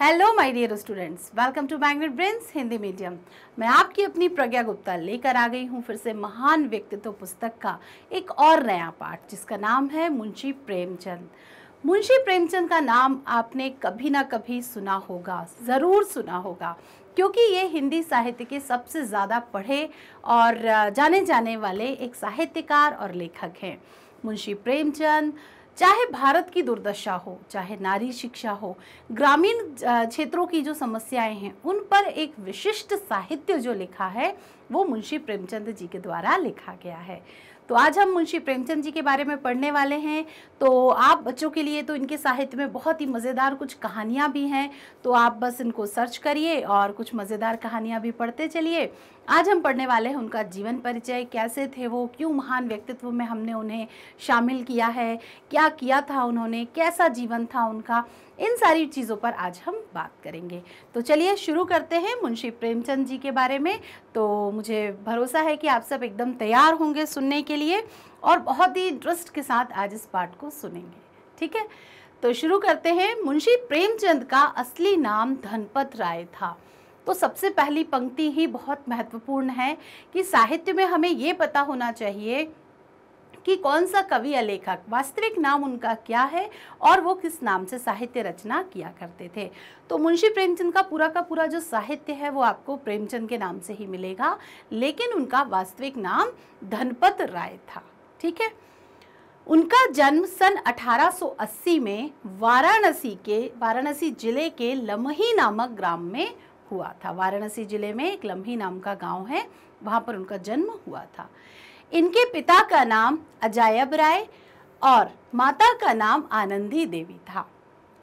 hello my dear students welcome to Magnet Brains Hindi medium मैं आपकी अपनी प्रज्ञा गुप्ता लेकर आ गई हूँ फिर से महान व्यक्तित्व पुस्तक का एक और नया पाठ जिसका नाम है मुंशी प्रेमचंद मुंशी प्रेमचंद का नाम आपने कभी ना कभी सुना होगा ज़रूर सुना होगा क्योंकि ये हिंदी साहित्य के सबसे ज़्यादा पढ़े और जाने जाने वाले एक साहित्यकार और लेखक हैं मुंशी प्रेमचंद चाहे भारत की दुर्दशा हो चाहे नारी शिक्षा हो ग्रामीण क्षेत्रों की जो समस्याएं हैं उन पर एक विशिष्ट साहित्य जो लिखा है वो मुंशी प्रेमचंद जी के द्वारा लिखा गया है तो आज हम मुंशी प्रेमचंद जी के बारे में पढ़ने वाले हैं तो आप बच्चों के लिए तो इनके साहित्य में बहुत ही मज़ेदार कुछ कहानियाँ भी हैं तो आप बस इनको सर्च करिए और कुछ मज़ेदार कहानियाँ भी पढ़ते चलिए आज हम पढ़ने वाले हैं उनका जीवन परिचय कैसे थे वो क्यों महान व्यक्तित्व में हमने उन्हें शामिल किया है क्या किया था उन्होंने कैसा जीवन था उनका इन सारी चीज़ों पर आज हम बात करेंगे तो चलिए शुरू करते हैं मुंशी प्रेमचंद जी के बारे में तो मुझे भरोसा है कि आप सब एकदम तैयार होंगे सुनने के लिए और बहुत ही इंटरेस्ट के साथ आज इस पाठ को सुनेंगे ठीक है तो शुरू करते हैं मुंशी प्रेमचंद का असली नाम धनपत राय था तो सबसे पहली पंक्ति ही बहुत महत्वपूर्ण है कि साहित्य में हमें ये पता होना चाहिए कि कौन सा कवि या लेखक वास्तविक नाम उनका क्या है और वो किस नाम से साहित्य रचना किया करते थे तो मुंशी प्रेमचंद का पूरा का पूरा जो साहित्य है वो आपको प्रेमचंद के नाम से ही मिलेगा लेकिन उनका वास्तविक नाम धनपत राय था ठीक है उनका जन्म सन 1880 में वाराणसी के वाराणसी जिले के लमही नामक ग्राम में हुआ था वाराणसी जिले में एक लम्ही नाम का गांव है वहाँ पर उनका जन्म हुआ था इनके पिता का नाम अजायब राय और माता का नाम आनंदी देवी था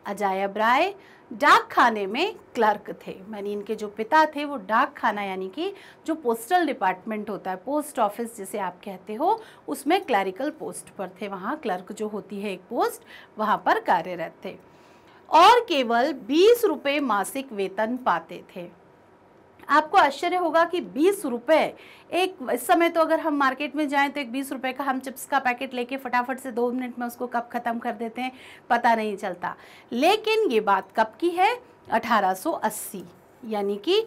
अजायब राय डाक खाने में क्लर्क थे मैंने इनके जो पिता थे वो डाक खाना यानी कि जो पोस्टल डिपार्टमेंट होता है पोस्ट ऑफिस जिसे आप कहते हो उसमें क्लरिकल पोस्ट पर थे वहाँ क्लर्क जो होती है एक पोस्ट वहाँ पर कार्यरत थे और केवल बीस रुपये मासिक वेतन पाते थे आपको आश्चर्य होगा कि बीस रुपये एक इस समय तो अगर हम मार्केट में जाएं तो एक बीस रुपये का हम चिप्स का पैकेट लेके फटाफट से दो मिनट में उसको कब ख़त्म कर देते हैं पता नहीं चलता लेकिन ये बात कब की है 1880 यानी कि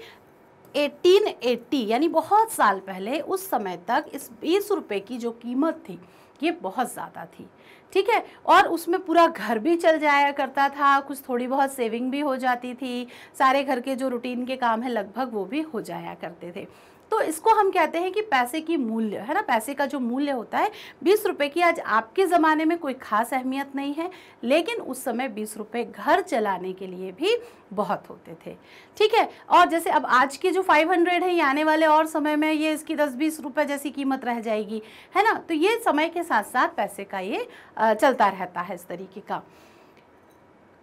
1880 यानी बहुत साल पहले उस समय तक इस बीस रुपये की जो कीमत थी ये बहुत ज़्यादा थी ठीक है और उसमें पूरा घर भी चल जाया करता था कुछ थोड़ी बहुत सेविंग भी हो जाती थी सारे घर के जो रूटीन के काम हैं लगभग वो भी हो जाया करते थे तो इसको हम कहते हैं कि पैसे की मूल्य है ना पैसे का जो मूल्य होता है बीस रुपये की आज आपके ज़माने में कोई खास अहमियत नहीं है लेकिन उस समय बीस रुपये घर चलाने के लिए भी बहुत होते थे ठीक है और जैसे अब आज के जो फाइव हंड्रेड है ये आने वाले और समय में ये इसकी दस बीस रुपये जैसी कीमत रह जाएगी है ना तो ये समय के साथ साथ पैसे का ये चलता रहता है इस तरीके का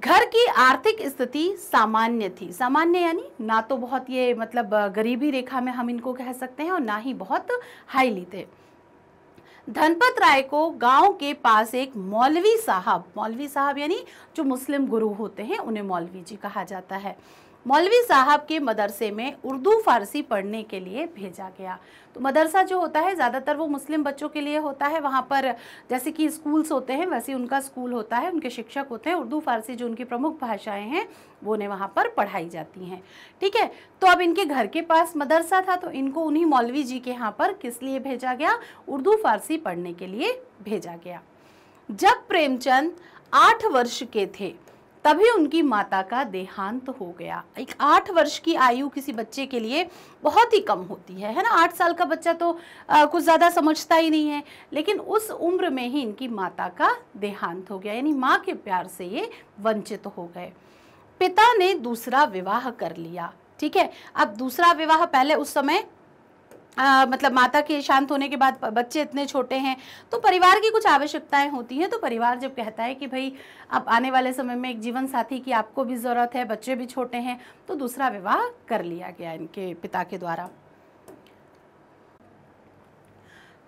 घर की आर्थिक स्थिति सामान्य थी सामान्य यानी ना तो बहुत ये मतलब गरीबी रेखा में हम इनको कह सकते हैं और ना ही बहुत हाईली थे धनपत राय को गांव के पास एक मौलवी साहब मौलवी साहब यानी जो मुस्लिम गुरु होते हैं उन्हें मौलवी जी कहा जाता है मौलवी साहब के मदरसे में उर्दू फारसी पढ़ने के लिए भेजा गया तो मदरसा जो होता है ज़्यादातर वो मुस्लिम बच्चों के लिए होता है वहाँ पर जैसे कि स्कूल्स होते हैं वैसे उनका स्कूल होता है उनके शिक्षक होते हैं उर्दू फारसी जो उनकी प्रमुख भाषाएं हैं वो उन्हें वहाँ पर पढ़ाई जाती हैं ठीक है तो अब इनके घर के पास मदरसा था तो इनको उन्हीं मौलवी जी के यहाँ पर किस लिए भेजा गया उर्दू फारसी पढ़ने के लिए भेजा गया जब प्रेमचंद आठ वर्ष के थे तभी उनकी माता का देहांत तो हो गया एक आठ वर्ष की आयु किसी बच्चे के लिए बहुत ही कम होती है है ना आठ साल का बच्चा तो आ, कुछ ज़्यादा समझता ही नहीं है लेकिन उस उम्र में ही इनकी माता का देहांत हो गया यानी माँ के प्यार से ये वंचित हो गए पिता ने दूसरा विवाह कर लिया ठीक है अब दूसरा विवाह पहले उस समय आ, मतलब माता के शांत होने के बाद बच्चे इतने छोटे हैं तो परिवार की कुछ आवश्यकताएं होती हैं तो परिवार जब कहता है कि भाई अब आने वाले समय में एक जीवन साथी की आपको भी ज़रूरत है बच्चे भी छोटे हैं तो दूसरा विवाह कर लिया गया इनके पिता के द्वारा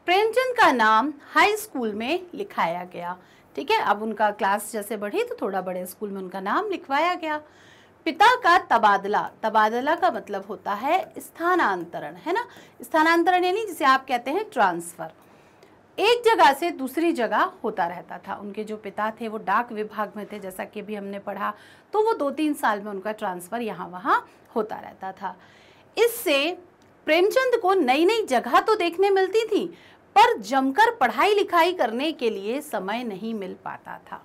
प्रेमचंद का नाम हाई स्कूल में लिखाया गया ठीक है अब उनका क्लास जैसे बढ़ी तो थोड़ा बड़े स्कूल में उनका नाम लिखवाया गया पिता का तबादला तबादला का मतलब होता है स्थानांतरण है ना स्थानांतरण यानी जिसे आप कहते हैं ट्रांसफ़र एक जगह से दूसरी जगह होता रहता था उनके जो पिता थे वो डाक विभाग में थे जैसा कि अभी हमने पढ़ा तो वो दो तीन साल में उनका ट्रांसफ़र यहाँ वहाँ होता रहता था इससे प्रेमचंद को नई नई जगह तो देखने मिलती थी पर जमकर पढ़ाई लिखाई करने के लिए समय नहीं मिल पाता था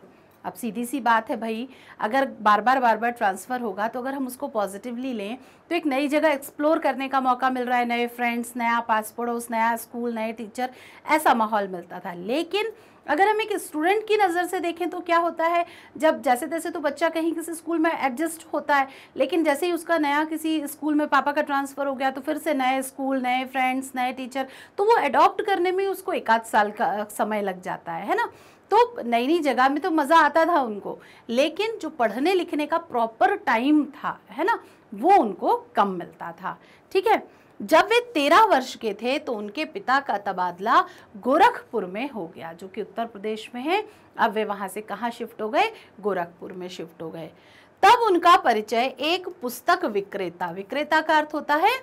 अब सीधी सी बात है भाई अगर बार बार बार बार ट्रांसफ़र होगा तो अगर हम उसको पॉजिटिवली लें तो एक नई जगह एक्सप्लोर करने का मौका मिल रहा है नए फ्रेंड्स नया पास पड़ोस नया स्कूल नए टीचर ऐसा माहौल मिलता था लेकिन अगर हम एक स्टूडेंट की नज़र से देखें तो क्या होता है जब जैसे तैसे तो बच्चा कहीं किसी स्कूल में एडजस्ट होता है लेकिन जैसे ही उसका नया किसी स्कूल में पापा का ट्रांसफ़र हो गया तो फिर से नए स्कूल नए फ्रेंड्स नए टीचर तो वो अडॉप्ट करने में उसको एक आध साल का समय लग जाता है है ना तो नई नई जगह में तो मज़ा आता था उनको लेकिन जो पढ़ने लिखने का प्रॉपर टाइम था है ना वो उनको कम मिलता था ठीक है जब वे तेरह वर्ष के थे तो उनके पिता का तबादला गोरखपुर में हो गया जो कि उत्तर प्रदेश में है अब वे वहाँ से कहाँ शिफ्ट हो गए गोरखपुर में शिफ्ट हो गए तब उनका परिचय एक पुस्तक विक्रेता विक्रेता का अर्थ होता है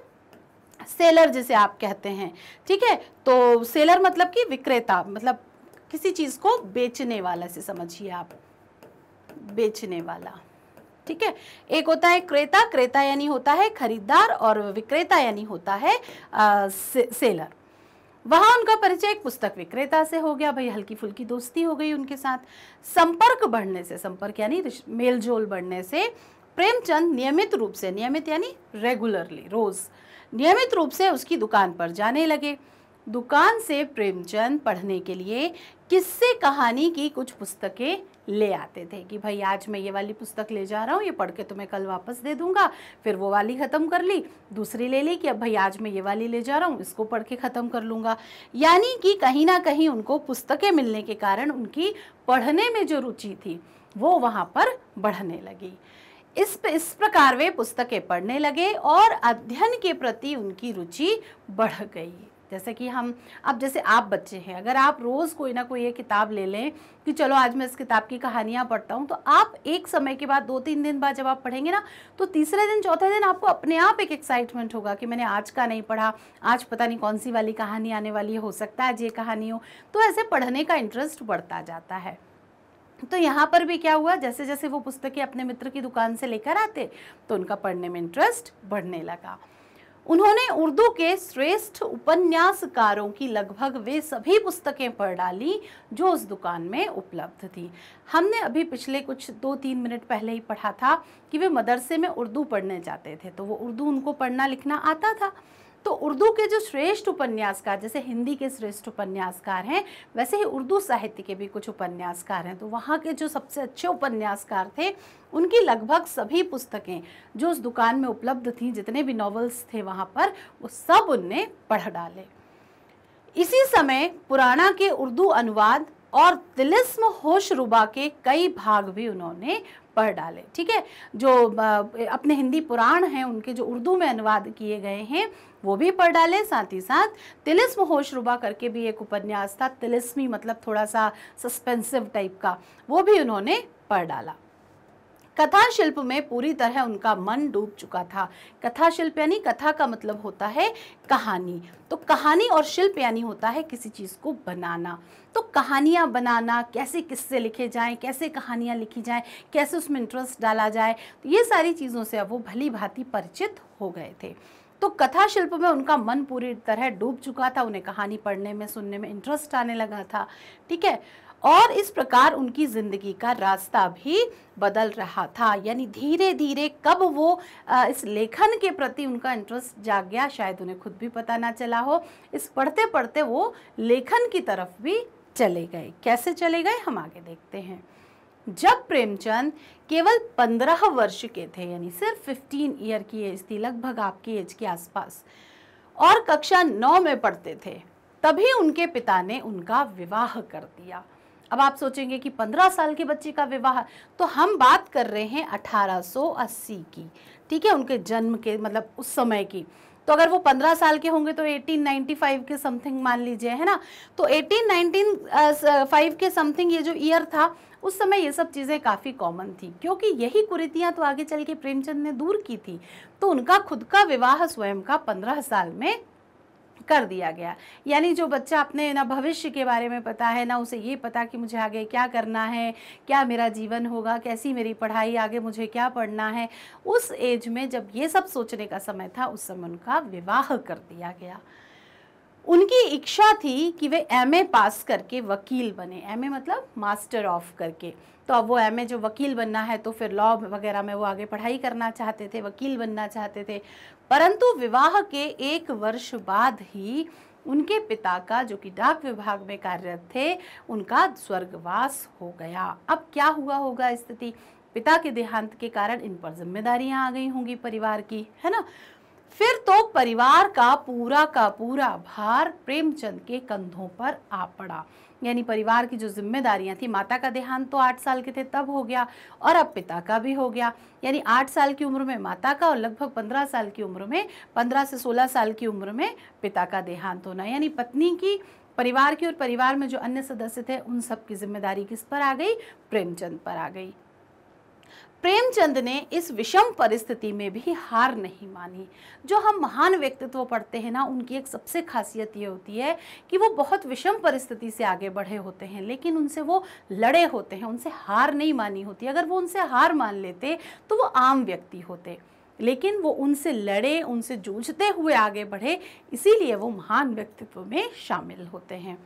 सेलर जिसे आप कहते हैं ठीक है तो सेलर मतलब कि विक्रेता मतलब किसी चीज़ को बेचने वाला से समझिए आप बेचने वाला ठीक है एक होता है क्रेता क्रेता यानी होता है खरीदार और विक्रेता यानी होता है आ, से, सेलर वहां उनका परिचय एक पुस्तक विक्रेता से हो गया भाई हल्की फुल्की दोस्ती हो गई उनके साथ संपर्क बढ़ने से संपर्क यानी मेलजोल बढ़ने से प्रेमचंद नियमित रूप से नियमित यानी रेगुलरली रोज नियमित रूप से उसकी दुकान पर जाने लगे दुकान से प्रेमचंद पढ़ने के लिए किससे कहानी की कुछ पुस्तकें ले आते थे कि भाई आज मैं ये वाली पुस्तक ले जा रहा हूँ ये पढ़ के तुम्हें तो कल वापस दे दूंगा फिर वो वाली ख़त्म कर ली दूसरी ले ली कि अब भाई आज मैं ये वाली ले जा रहा हूँ इसको पढ़ के ख़त्म कर लूँगा यानी कि कहीं ना कहीं उनको पुस्तकें मिलने के कारण उनकी पढ़ने में जो रुचि थी वो वहाँ पर बढ़ने लगी इस इस प्रकार वे पुस्तकें पढ़ने लगे और अध्ययन के प्रति उनकी रुचि बढ़ गई जैसे कि हम अब जैसे आप बच्चे हैं अगर आप रोज़ कोई ना कोई ये किताब ले लें कि चलो आज मैं इस किताब की कहानियाँ पढ़ता हूँ तो आप एक समय के बाद दो तीन दिन बाद जब आप पढ़ेंगे ना तो तीसरे दिन चौथे दिन आपको अपने आप एक एक्साइटमेंट होगा कि मैंने आज का नहीं पढ़ा आज पता नहीं कौन सी वाली कहानी आने वाली हो सकता है आज ये कहानी हो तो ऐसे पढ़ने का इंटरेस्ट बढ़ता जाता है तो यहाँ पर भी क्या हुआ जैसे जैसे वो पुस्तकें अपने मित्र की दुकान से लेकर आते तो उनका पढ़ने में इंटरेस्ट बढ़ने लगा उन्होंने उर्दू के श्रेष्ठ उपन्यासकारों की लगभग वे सभी पुस्तकें पढ़ डाली जो उस दुकान में उपलब्ध थी हमने अभी पिछले कुछ दो तीन मिनट पहले ही पढ़ा था कि वे मदरसे में उर्दू पढ़ने जाते थे तो वो उर्दू उनको पढ़ना लिखना आता था तो उर्दू के जो श्रेष्ठ उपन्यासकार जैसे हिंदी के श्रेष्ठ उपन्यासकार हैं वैसे ही उर्दू साहित्य के भी कुछ उपन्यासकार हैं तो वहाँ के जो सबसे अच्छे उपन्यासकार थे उनकी लगभग सभी पुस्तकें जो उस दुकान में उपलब्ध थी जितने भी नॉवल्स थे वहाँ पर वो सब उनने पढ़ डाले इसी समय पुराना के उर्दू अनुवाद और तिलिस्म रुबा के कई भाग भी उन्होंने पढ़ डाले ठीक है जो अपने हिंदी पुराण हैं उनके जो उर्दू में अनुवाद किए गए हैं वो भी पढ़ डाले साथ ही साथ तिलिस्म होशरुबा करके भी एक उपन्यास था तिलिस्मी मतलब थोड़ा सा सस्पेंसिव टाइप का वो भी उन्होंने पढ़ डाला कथा शिल्प में पूरी तरह उनका मन डूब चुका था कथा शिल्प यानी कथा का मतलब होता है कहानी तो कहानी और शिल्प यानी होता है किसी चीज़ को बनाना तो कहानियाँ बनाना कैसे किस्से लिखे जाए कैसे कहानियाँ लिखी जाए कैसे उसमें इंटरेस्ट डाला जाए तो ये सारी चीज़ों से अब वो भली भांति परिचित हो गए थे तो कथा शिल्प में उनका मन पूरी तरह डूब चुका था उन्हें कहानी पढ़ने में सुनने में इंटरेस्ट आने लगा था ठीक है और इस प्रकार उनकी ज़िंदगी का रास्ता भी बदल रहा था यानी धीरे धीरे कब वो इस लेखन के प्रति उनका इंटरेस्ट जाग गया शायद उन्हें खुद भी पता ना चला हो इस पढ़ते पढ़ते वो लेखन की तरफ भी चले गए कैसे चले गए हम आगे देखते हैं जब प्रेमचंद केवल पंद्रह वर्ष के थे यानी सिर्फ फिफ्टीन ईयर की एज थी लगभग आपकी एज के आसपास और कक्षा नौ में पढ़ते थे तभी उनके पिता ने उनका विवाह कर दिया अब आप सोचेंगे कि पंद्रह साल के बच्चे का विवाह तो हम बात कर रहे हैं 1880 की ठीक है उनके जन्म के मतलब उस समय की तो अगर वो पंद्रह साल के होंगे तो 1895 के समथिंग मान लीजिए है ना तो 1895 के समथिंग ये जो ईयर था उस समय ये सब चीज़ें काफ़ी कॉमन थी क्योंकि यही कुरीतियाँ तो आगे चल के प्रेमचंद ने दूर की थी तो उनका खुद का विवाह स्वयं का पंद्रह साल में कर दिया गया यानी जो बच्चा अपने ना भविष्य के बारे में पता है ना उसे ये पता कि मुझे आगे क्या करना है क्या मेरा जीवन होगा कैसी मेरी पढ़ाई आगे मुझे क्या पढ़ना है उस एज में जब ये सब सोचने का समय था उस समय उनका विवाह कर दिया गया उनकी इच्छा थी कि वे एमए पास करके वकील बने एमए मतलब मास्टर ऑफ करके तो अब वो एमए जो वकील बनना है तो फिर लॉ वगैरह में वो आगे पढ़ाई करना चाहते थे वकील बनना चाहते थे परंतु विवाह के एक वर्ष बाद ही उनके पिता का जो कि डाक विभाग में कार्यरत थे उनका स्वर्गवास हो गया अब क्या हुआ होगा स्थिति पिता के देहांत के कारण इन पर जिम्मेदारियां आ गई होंगी परिवार की है ना फिर तो परिवार का पूरा का पूरा भार प्रेमचंद के कंधों पर आ पड़ा यानी परिवार की जो जिम्मेदारियां थी माता का देहांत तो आठ साल के थे तब हो गया और अब पिता का भी हो गया यानी आठ साल की उम्र में माता का और लगभग पंद्रह साल की उम्र में पंद्रह से सोलह साल की उम्र में पिता का देहांत होना यानी पत्नी की परिवार की और परिवार में जो अन्य सदस्य थे उन सब की जिम्मेदारी किस पर आ गई प्रेमचंद पर आ गई प्रेमचंद ने इस विषम परिस्थिति में भी हार नहीं मानी जो हम महान व्यक्तित्व पढ़ते हैं ना उनकी एक सबसे खासियत ये होती है कि वो बहुत विषम परिस्थिति से आगे बढ़े होते हैं लेकिन उनसे वो लड़े होते हैं उनसे हार नहीं मानी होती अगर वो उनसे हार मान लेते तो वो आम व्यक्ति होते लेकिन वो उनसे लड़े उनसे जूझते हुए आगे बढ़े इसीलिए वो महान व्यक्तित्व में शामिल होते हैं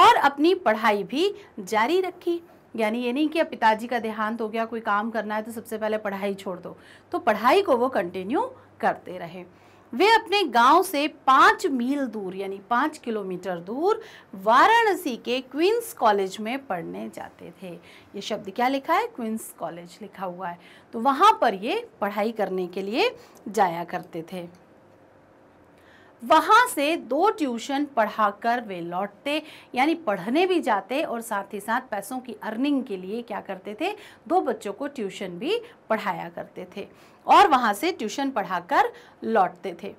और अपनी पढ़ाई भी जारी रखी यानी ये नहीं कि अब पिताजी का देहांत हो गया कोई काम करना है तो सबसे पहले पढ़ाई छोड़ दो तो पढ़ाई को वो कंटिन्यू करते रहे वे अपने गांव से पाँच मील दूर यानी पाँच किलोमीटर दूर वाराणसी के क्वींस कॉलेज में पढ़ने जाते थे ये शब्द क्या लिखा है क्वींस कॉलेज लिखा हुआ है तो वहाँ पर ये पढ़ाई करने के लिए जाया करते थे वहाँ से दो ट्यूशन पढ़ाकर वे लौटते यानी पढ़ने भी जाते और साथ ही साथ पैसों की अर्निंग के लिए क्या करते थे दो बच्चों को ट्यूशन भी पढ़ाया करते थे और वहाँ से ट्यूशन पढ़ाकर लौटते थे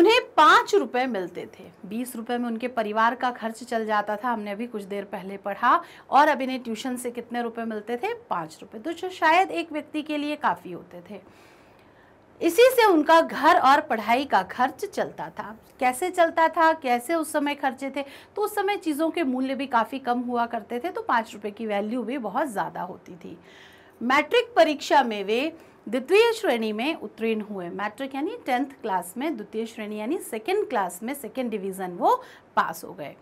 उन्हें पाँच रुपये मिलते थे बीस रुपये में उनके परिवार का खर्च चल जाता था हमने अभी कुछ देर पहले पढ़ा और अब इन्हें ट्यूशन से कितने रुपए मिलते थे पाँच रुपये तो जो शायद एक व्यक्ति के लिए काफ़ी होते थे इसी से उनका घर और पढ़ाई का खर्च चलता था कैसे चलता था कैसे उस समय खर्चे थे तो उस समय चीज़ों के मूल्य भी काफ़ी कम हुआ करते थे तो पाँच रुपये की वैल्यू भी बहुत ज़्यादा होती थी मैट्रिक परीक्षा में वे द्वितीय श्रेणी में उत्तीर्ण हुए मैट्रिक यानी टेंथ क्लास में द्वितीय श्रेणी यानी सेकेंड क्लास में सेकेंड डिवीज़न वो पास हो गए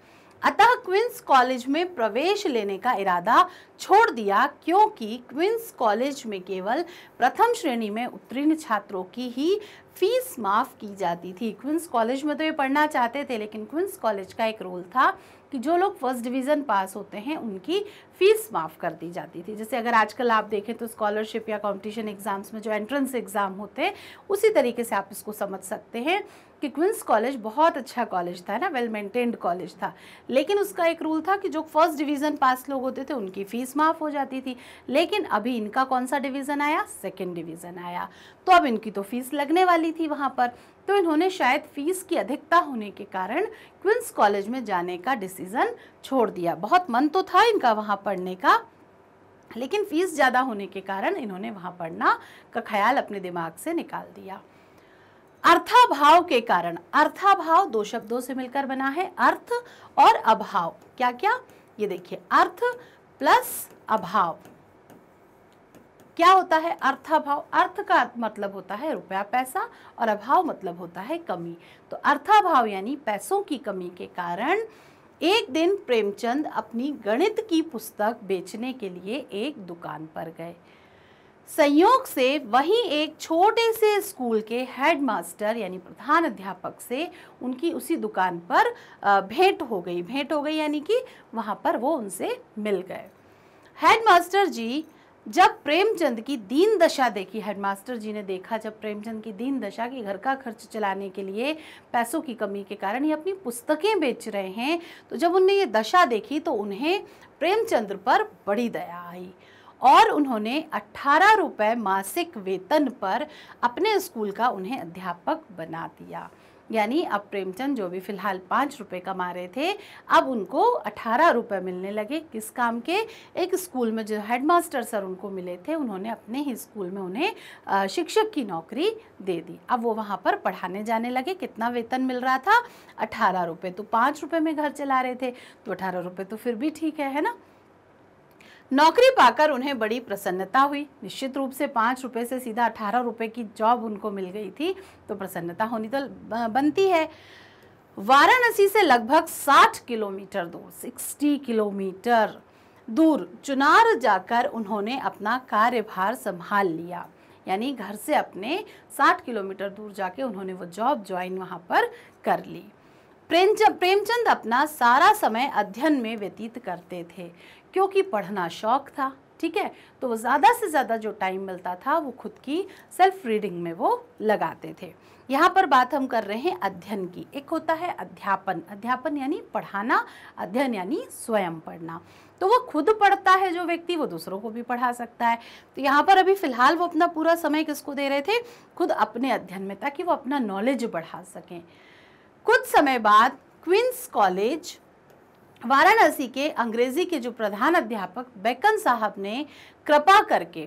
अतः क्विंस कॉलेज में प्रवेश लेने का इरादा छोड़ दिया क्योंकि क्विंस कॉलेज में केवल प्रथम श्रेणी में उत्तीर्ण छात्रों की ही फीस माफ़ की जाती थी क्विंस कॉलेज में तो ये पढ़ना चाहते थे लेकिन क्विंस कॉलेज का एक रोल था कि जो लोग फर्स्ट डिवीज़न पास होते हैं उनकी फ़ीस माफ़ कर दी जाती थी जैसे अगर आजकल आप देखें तो स्कॉलरशिप या कंपटीशन एग्ज़ाम्स में जो एंट्रेंस एग्ज़ाम होते हैं उसी तरीके से आप इसको समझ सकते हैं कि क्विंस कॉलेज बहुत अच्छा कॉलेज था ना वेल मेंटेन्ड कॉलेज था लेकिन उसका एक रूल था कि जो फर्स्ट डिवीज़न पास लोग होते थे उनकी फ़ीस माफ़ हो जाती थी लेकिन अभी इनका कौन सा डिवीज़न आया सेकेंड डिवीज़न आया तो अब इनकी तो फ़ीस लगने वाली थी वहाँ पर तो इन्होंने शायद फीस की अधिकता होने के कारण क्विंस कॉलेज में जाने का डिसीज़न छोड़ दिया बहुत मन तो था इनका वहाँ पढ़ने का लेकिन फीस ज़्यादा होने के कारण इन्होंने वहाँ पढ़ना का ख्याल अपने दिमाग से निकाल दिया अर्थाभाव के कारण अर्थाभाव दो शब्दों से मिलकर बना है अर्थ और अभाव क्या क्या ये देखिए अर्थ प्लस अभाव क्या होता है अर्थाभाव अर्थ का मतलब होता है रुपया पैसा और अभाव मतलब होता है कमी तो अर्थाभाव यानी पैसों की कमी के कारण एक दिन प्रेमचंद अपनी गणित की पुस्तक बेचने के लिए एक दुकान पर गए संयोग से वहीं एक छोटे से स्कूल के हेडमास्टर यानी प्रधान अध्यापक से उनकी उसी दुकान पर भेंट हो गई भेंट हो गई यानी कि वहाँ पर वो उनसे मिल गए हेडमास्टर जी जब प्रेमचंद की दीन दशा देखी हेडमास्टर जी ने देखा जब प्रेमचंद की दीन दशा कि घर का खर्च चलाने के लिए पैसों की कमी के कारण ये अपनी पुस्तकें बेच रहे हैं तो जब उनने ये दशा देखी तो उन्हें प्रेमचंद्र पर बड़ी दया आई और उन्होंने अट्ठारह रुपये मासिक वेतन पर अपने स्कूल का उन्हें अध्यापक बना दिया यानी अब प्रेमचंद जो भी फिलहाल पाँच रुपये कमा रहे थे अब उनको अठारह रुपये मिलने लगे किस काम के एक स्कूल में जो हेडमास्टर सर उनको मिले थे उन्होंने अपने ही स्कूल में उन्हें शिक्षक की नौकरी दे दी अब वो वहाँ पर पढ़ाने जाने लगे कितना वेतन मिल रहा था अठारह रुपये तो पाँच रुपये में घर चला रहे थे तो अठारह रुपये तो फिर भी ठीक है है ना नौकरी पाकर उन्हें बड़ी प्रसन्नता हुई निश्चित रूप से पाँच रुपये से सीधा अठारह रुपये की जॉब उनको मिल गई थी तो प्रसन्नता होनी तो बनती है वाराणसी से लगभग साठ किलोमीटर दूर सिक्सटी किलोमीटर दूर चुनार जाकर उन्होंने अपना कार्यभार संभाल लिया यानी घर से अपने 60 किलोमीटर दूर जाके उन्होंने वो जॉब ज्वाइन वहाँ पर कर ली प्रेमचंद प्रेमचंद अपना सारा समय अध्ययन में व्यतीत करते थे क्योंकि पढ़ना शौक था ठीक है तो वो ज़्यादा से ज़्यादा जो टाइम मिलता था वो खुद की सेल्फ रीडिंग में वो लगाते थे यहाँ पर बात हम कर रहे हैं अध्ययन की एक होता है अध्यापन अध्यापन यानी पढ़ाना अध्ययन यानी स्वयं पढ़ना तो वो खुद पढ़ता है जो व्यक्ति वो दूसरों को भी पढ़ा सकता है तो यहाँ पर अभी फ़िलहाल वो अपना पूरा समय किसको दे रहे थे खुद अपने अध्ययन में ताकि वो अपना नॉलेज बढ़ा सकें कुछ समय बाद क्विंस कॉलेज वाराणसी के अंग्रेजी के जो प्रधान अध्यापक बैकन साहब ने कृपा करके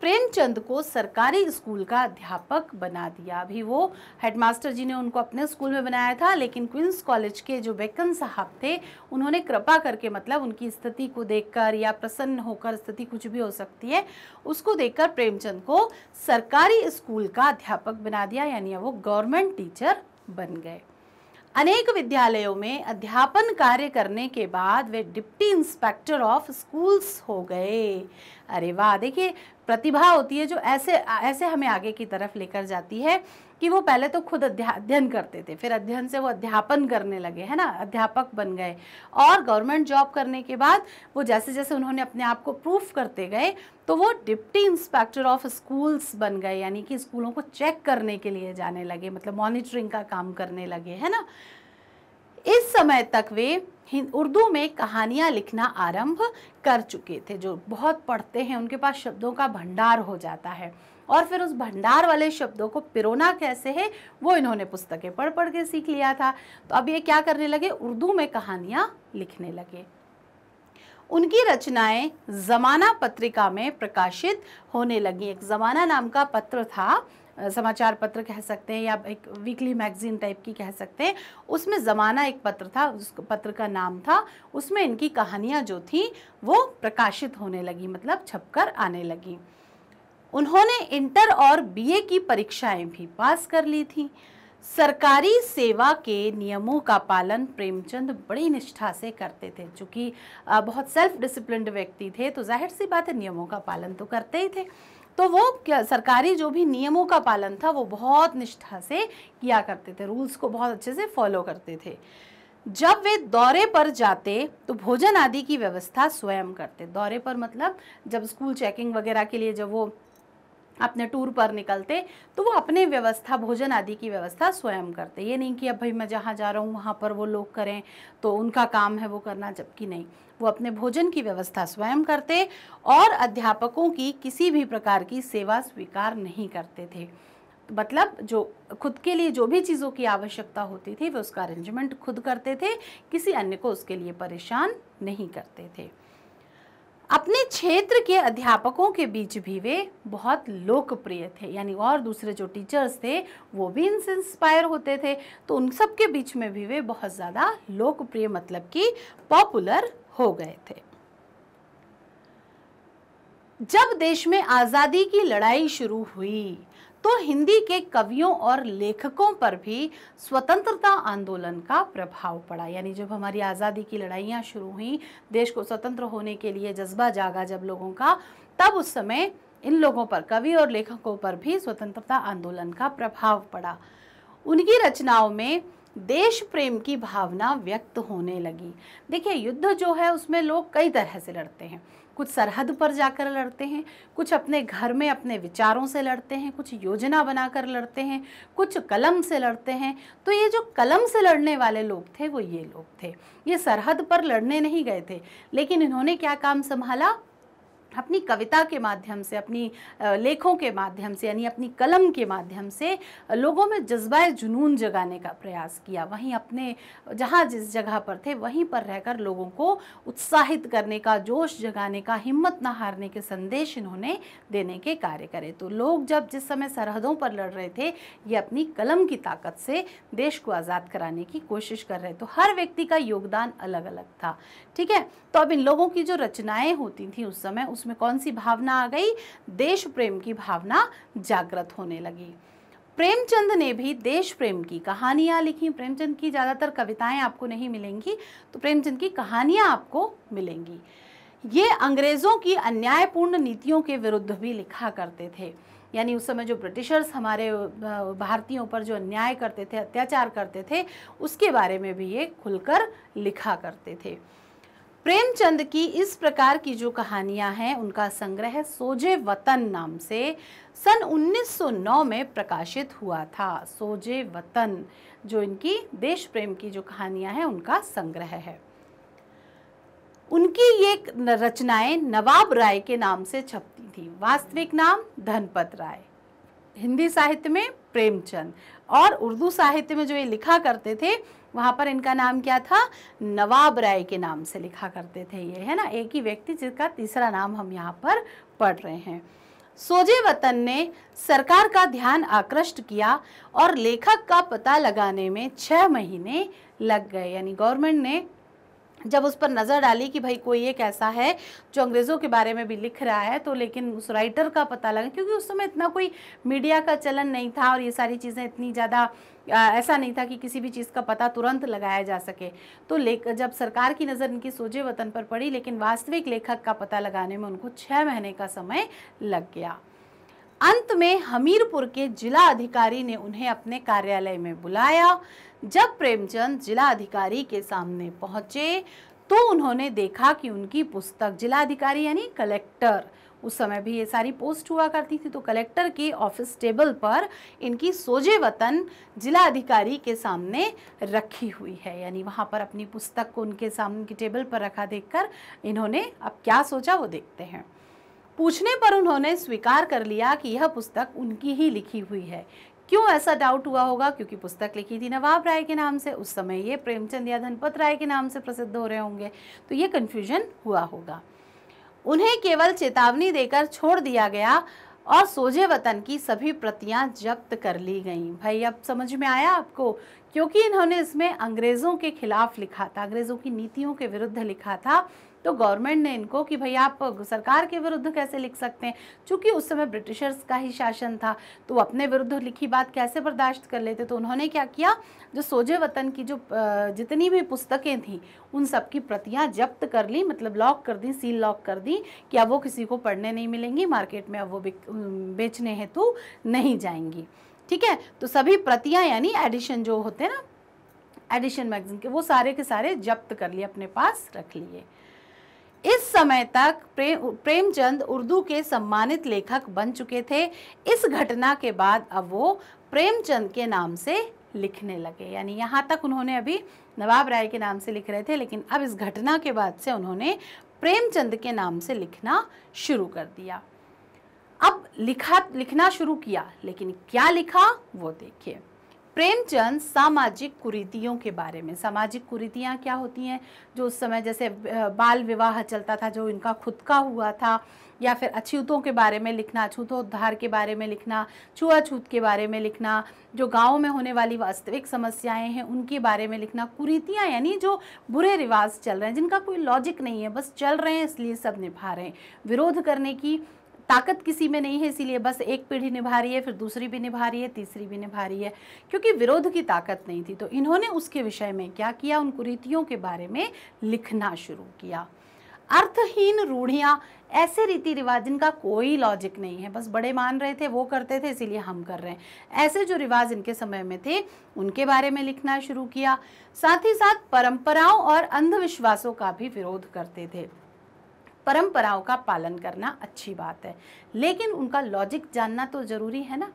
प्रेमचंद को सरकारी स्कूल का अध्यापक बना दिया अभी वो हेडमास्टर जी ने उनको अपने स्कूल में बनाया था लेकिन क्विंस कॉलेज के जो बेकन साहब थे उन्होंने कृपा करके मतलब उनकी स्थिति को देखकर या प्रसन्न होकर स्थिति कुछ भी हो सकती है उसको देखकर प्रेमचंद को सरकारी स्कूल का अध्यापक बना दिया यानी वो गवर्नमेंट टीचर बन गए अनेक विद्यालयों में अध्यापन कार्य करने के बाद वे डिप्टी इंस्पेक्टर ऑफ स्कूल्स हो गए अरे वाह देखिए प्रतिभा होती है जो ऐसे ऐसे हमें आगे की तरफ लेकर जाती है कि वो पहले तो खुद अध्ययन करते थे फिर अध्ययन से वो अध्यापन करने लगे है ना अध्यापक बन गए और गवर्नमेंट जॉब करने के बाद वो जैसे जैसे उन्होंने अपने आप को प्रूफ करते गए तो वो डिप्टी इंस्पेक्टर ऑफ स्कूल्स बन गए यानी कि स्कूलों को चेक करने के लिए जाने लगे मतलब मॉनिटरिंग का काम करने लगे है ना इस समय तक वे उर्दू में कहानियाँ लिखना आरंभ कर चुके थे जो बहुत पढ़ते हैं उनके पास शब्दों का भंडार हो जाता है और फिर उस भंडार वाले शब्दों को पिरोना कैसे है वो इन्होंने पुस्तकें पढ़ पढ़ के सीख लिया था तो अब ये क्या करने लगे उर्दू में कहानियाँ लिखने लगे उनकी रचनाएं जमाना पत्रिका में प्रकाशित होने लगी एक जमाना नाम का पत्र था समाचार पत्र कह सकते हैं या एक वीकली मैगजीन टाइप की कह सकते हैं उसमें ज़माना एक पत्र था उस पत्र का नाम था उसमें इनकी कहानियाँ जो थी वो प्रकाशित होने लगी मतलब छपकर आने लगी उन्होंने इंटर और बीए की परीक्षाएं भी पास कर ली थीं सरकारी सेवा के नियमों का पालन प्रेमचंद बड़ी निष्ठा से करते थे चूँकि बहुत सेल्फ डिसिप्लिन व्यक्ति थे तो जाहिर सी बात है नियमों का पालन तो करते ही थे तो वो सरकारी जो भी नियमों का पालन था वो बहुत निष्ठा से किया करते थे रूल्स को बहुत अच्छे से फॉलो करते थे जब वे दौरे पर जाते तो भोजन आदि की व्यवस्था स्वयं करते दौरे पर मतलब जब स्कूल चेकिंग वगैरह के लिए जब वो अपने टूर पर निकलते तो वो अपने व्यवस्था भोजन आदि की व्यवस्था स्वयं करते ये नहीं कि अब भाई मैं जहाँ जा रहा हूँ वहाँ पर वो लोग करें तो उनका काम है वो करना जबकि नहीं वो अपने भोजन की व्यवस्था स्वयं करते और अध्यापकों की किसी भी प्रकार की सेवा स्वीकार नहीं करते थे मतलब जो खुद के लिए जो भी चीज़ों की आवश्यकता होती थी वो उसका अरेंजमेंट खुद करते थे किसी अन्य को उसके लिए परेशान नहीं करते थे अपने क्षेत्र के अध्यापकों के बीच भी वे बहुत लोकप्रिय थे यानी और दूसरे जो टीचर्स थे वो भी इनसे इंस्पायर होते थे तो उन सब के बीच में भी वे बहुत ज़्यादा लोकप्रिय मतलब कि पॉपुलर हो गए थे जब देश में आज़ादी की लड़ाई शुरू हुई तो हिंदी के कवियों और लेखकों पर भी स्वतंत्रता आंदोलन का प्रभाव पड़ा यानी जब हमारी आज़ादी की लड़ाइयाँ शुरू हुई देश को स्वतंत्र होने के लिए जज्बा जागा जब लोगों का तब उस समय इन लोगों पर कवि और लेखकों पर भी स्वतंत्रता आंदोलन का प्रभाव पड़ा उनकी रचनाओं में देश प्रेम की भावना व्यक्त होने लगी देखिए युद्ध जो है उसमें लोग कई तरह से लड़ते हैं कुछ सरहद पर जाकर लड़ते हैं कुछ अपने घर में अपने विचारों से लड़ते हैं कुछ योजना बनाकर लड़ते हैं कुछ कलम से लड़ते हैं तो ये जो कलम से लड़ने वाले लोग थे वो ये लोग थे ये सरहद पर लड़ने नहीं गए थे लेकिन इन्होंने क्या काम संभाला अपनी कविता के माध्यम से अपनी लेखों के माध्यम से यानी अपनी कलम के माध्यम से लोगों में जज्बा जुनून जगाने का प्रयास किया वहीं अपने जहाँ जिस जगह पर थे वहीं पर रहकर लोगों को उत्साहित करने का जोश जगाने का हिम्मत न हारने के संदेश इन्होंने देने के कार्य करे तो लोग जब जिस समय सरहदों पर लड़ रहे थे ये अपनी कलम की ताकत से देश को आज़ाद कराने की कोशिश कर रहे तो हर व्यक्ति का योगदान अलग अलग था ठीक है तो अब इन लोगों की जो रचनाएँ होती थी उस समय उस उसमें कौन सी भावना आ गई देश प्रेम की भावना जागृत होने लगी प्रेमचंद ने भी देश प्रेम की कहानियाँ लिखी प्रेमचंद की ज़्यादातर कविताएं आपको नहीं मिलेंगी तो प्रेमचंद की कहानियाँ आपको मिलेंगी ये अंग्रेज़ों की अन्यायपूर्ण नीतियों के विरुद्ध भी लिखा करते थे यानी उस समय जो ब्रिटिशर्स हमारे भारतीयों पर जो अन्याय करते थे अत्याचार करते थे उसके बारे में भी ये खुलकर लिखा करते थे प्रेमचंद की इस प्रकार की जो कहानियां हैं उनका संग्रह सोजे वतन नाम से सन 1909 में प्रकाशित हुआ था सोजे वतन जो इनकी देश प्रेम की जो कहानियां हैं उनका संग्रह है उनकी ये रचनाएं नवाब राय के नाम से छपती थी वास्तविक नाम धनपत राय हिंदी साहित्य में प्रेमचंद और उर्दू साहित्य में जो ये लिखा करते थे वहाँ पर इनका नाम क्या था नवाब राय के नाम से लिखा करते थे ये है ना एक ही व्यक्ति जिसका तीसरा नाम हम यहाँ पर पढ़ रहे हैं सोजे वतन ने सरकार का ध्यान आकृष्ट किया और लेखक का पता लगाने में छः महीने लग गए यानी गवर्नमेंट ने जब उस पर नज़र डाली कि भाई कोई एक ऐसा है जो अंग्रेज़ों के बारे में भी लिख रहा है तो लेकिन उस राइटर का पता लगा क्योंकि उस समय इतना कोई मीडिया का चलन नहीं था और ये सारी चीज़ें इतनी ज़्यादा ऐसा नहीं था कि किसी भी चीज़ का पता तुरंत लगाया जा सके तो ले जब सरकार की नज़र इनकी सोजे वतन पर पड़ी लेकिन वास्तविक लेखक का पता लगाने में उनको छः महीने का समय लग गया अंत में हमीरपुर के जिला अधिकारी ने उन्हें अपने कार्यालय में बुलाया जब प्रेमचंद जिला अधिकारी के सामने पहुंचे तो उन्होंने देखा कि उनकी पुस्तक जिला अधिकारी यानी कलेक्टर उस समय भी ये सारी पोस्ट हुआ करती थी तो कलेक्टर के ऑफिस टेबल पर इनकी सोजे वतन जिला अधिकारी के सामने रखी हुई है यानी वहाँ पर अपनी पुस्तक को उनके सामने की टेबल पर रखा देखकर इन्होंने अब क्या सोचा वो देखते हैं पूछने पर उन्होंने स्वीकार कर लिया कि यह पुस्तक उनकी ही लिखी हुई है क्यों ऐसा डाउट हुआ होगा क्योंकि पुस्तक लिखी थी नवाब राय के नाम से उस समय ये प्रेमचंद या धनपत राय के नाम से प्रसिद्ध हो रहे होंगे तो ये कन्फ्यूजन हुआ होगा उन्हें केवल चेतावनी देकर छोड़ दिया गया और सोझे वतन की सभी प्रतियां जब्त कर ली गईं भाई अब समझ में आया आपको क्योंकि इन्होंने इसमें अंग्रेज़ों के खिलाफ लिखा था अंग्रेज़ों की नीतियों के विरुद्ध लिखा था तो गवर्नमेंट ने इनको कि भाई आप सरकार के विरुद्ध कैसे लिख सकते हैं चूंकि उस समय ब्रिटिशर्स का ही शासन था तो अपने विरुद्ध लिखी बात कैसे बर्दाश्त कर लेते तो उन्होंने क्या किया जो सोजे वतन की जो जितनी भी पुस्तकें थी उन सब की प्रतियाँ जब्त कर ली मतलब लॉक कर दी सील लॉक कर दी कि अब वो किसी को पढ़ने नहीं मिलेंगी मार्केट में अब वो बेचने हेतु नहीं जाएंगी ठीक है तो सभी प्रतियां यानी एडिशन जो होते हैं ना एडिशन मैगजीन के वो सारे के सारे जब्त कर लिए अपने पास रख लिए इस समय तक प्रेम प्रेमचंद उर्दू के सम्मानित लेखक बन चुके थे इस घटना के बाद अब वो प्रेमचंद के नाम से लिखने लगे यानी यहाँ तक उन्होंने अभी नवाब राय के नाम से लिख रहे थे लेकिन अब इस घटना के बाद से उन्होंने प्रेमचंद के नाम से लिखना शुरू कर दिया अब लिखा लिखना शुरू किया लेकिन क्या लिखा वो देखिए प्रेमचंद सामाजिक कुरीतियों के बारे में सामाजिक कुरीतियाँ क्या होती हैं जो उस समय जैसे बाल विवाह चलता था जो इनका खुद का हुआ था या फिर अछूतों के बारे में लिखना अछूतोद्धार के बारे में लिखना छुआछूत के बारे में लिखना जो गाँव में होने वाली वास्तविक समस्याएं हैं उनके बारे में लिखना कुरीतियाँ यानी जो बुरे रिवाज चल रहे हैं जिनका कोई लॉजिक नहीं है बस चल रहे हैं इसलिए सब निभा रहे हैं विरोध करने की ताकत किसी में नहीं है इसीलिए बस एक पीढ़ी निभा रही है फिर दूसरी भी निभा रही है तीसरी भी निभा रही है क्योंकि विरोध की ताकत नहीं थी तो इन्होंने उसके विषय में क्या किया उन कुरीतियों के बारे में लिखना शुरू किया अर्थहीन रूढ़ियाँ ऐसे रीति रिवाज जिनका कोई लॉजिक नहीं है बस बड़े मान रहे थे वो करते थे इसीलिए हम कर रहे हैं ऐसे जो रिवाज इनके समय में थे उनके बारे में लिखना शुरू किया साथ ही साथ परंपराओं और अंधविश्वासों का भी विरोध करते थे परंपराओं का पालन करना अच्छी बात है लेकिन उनका लॉजिक जानना तो ज़रूरी है ना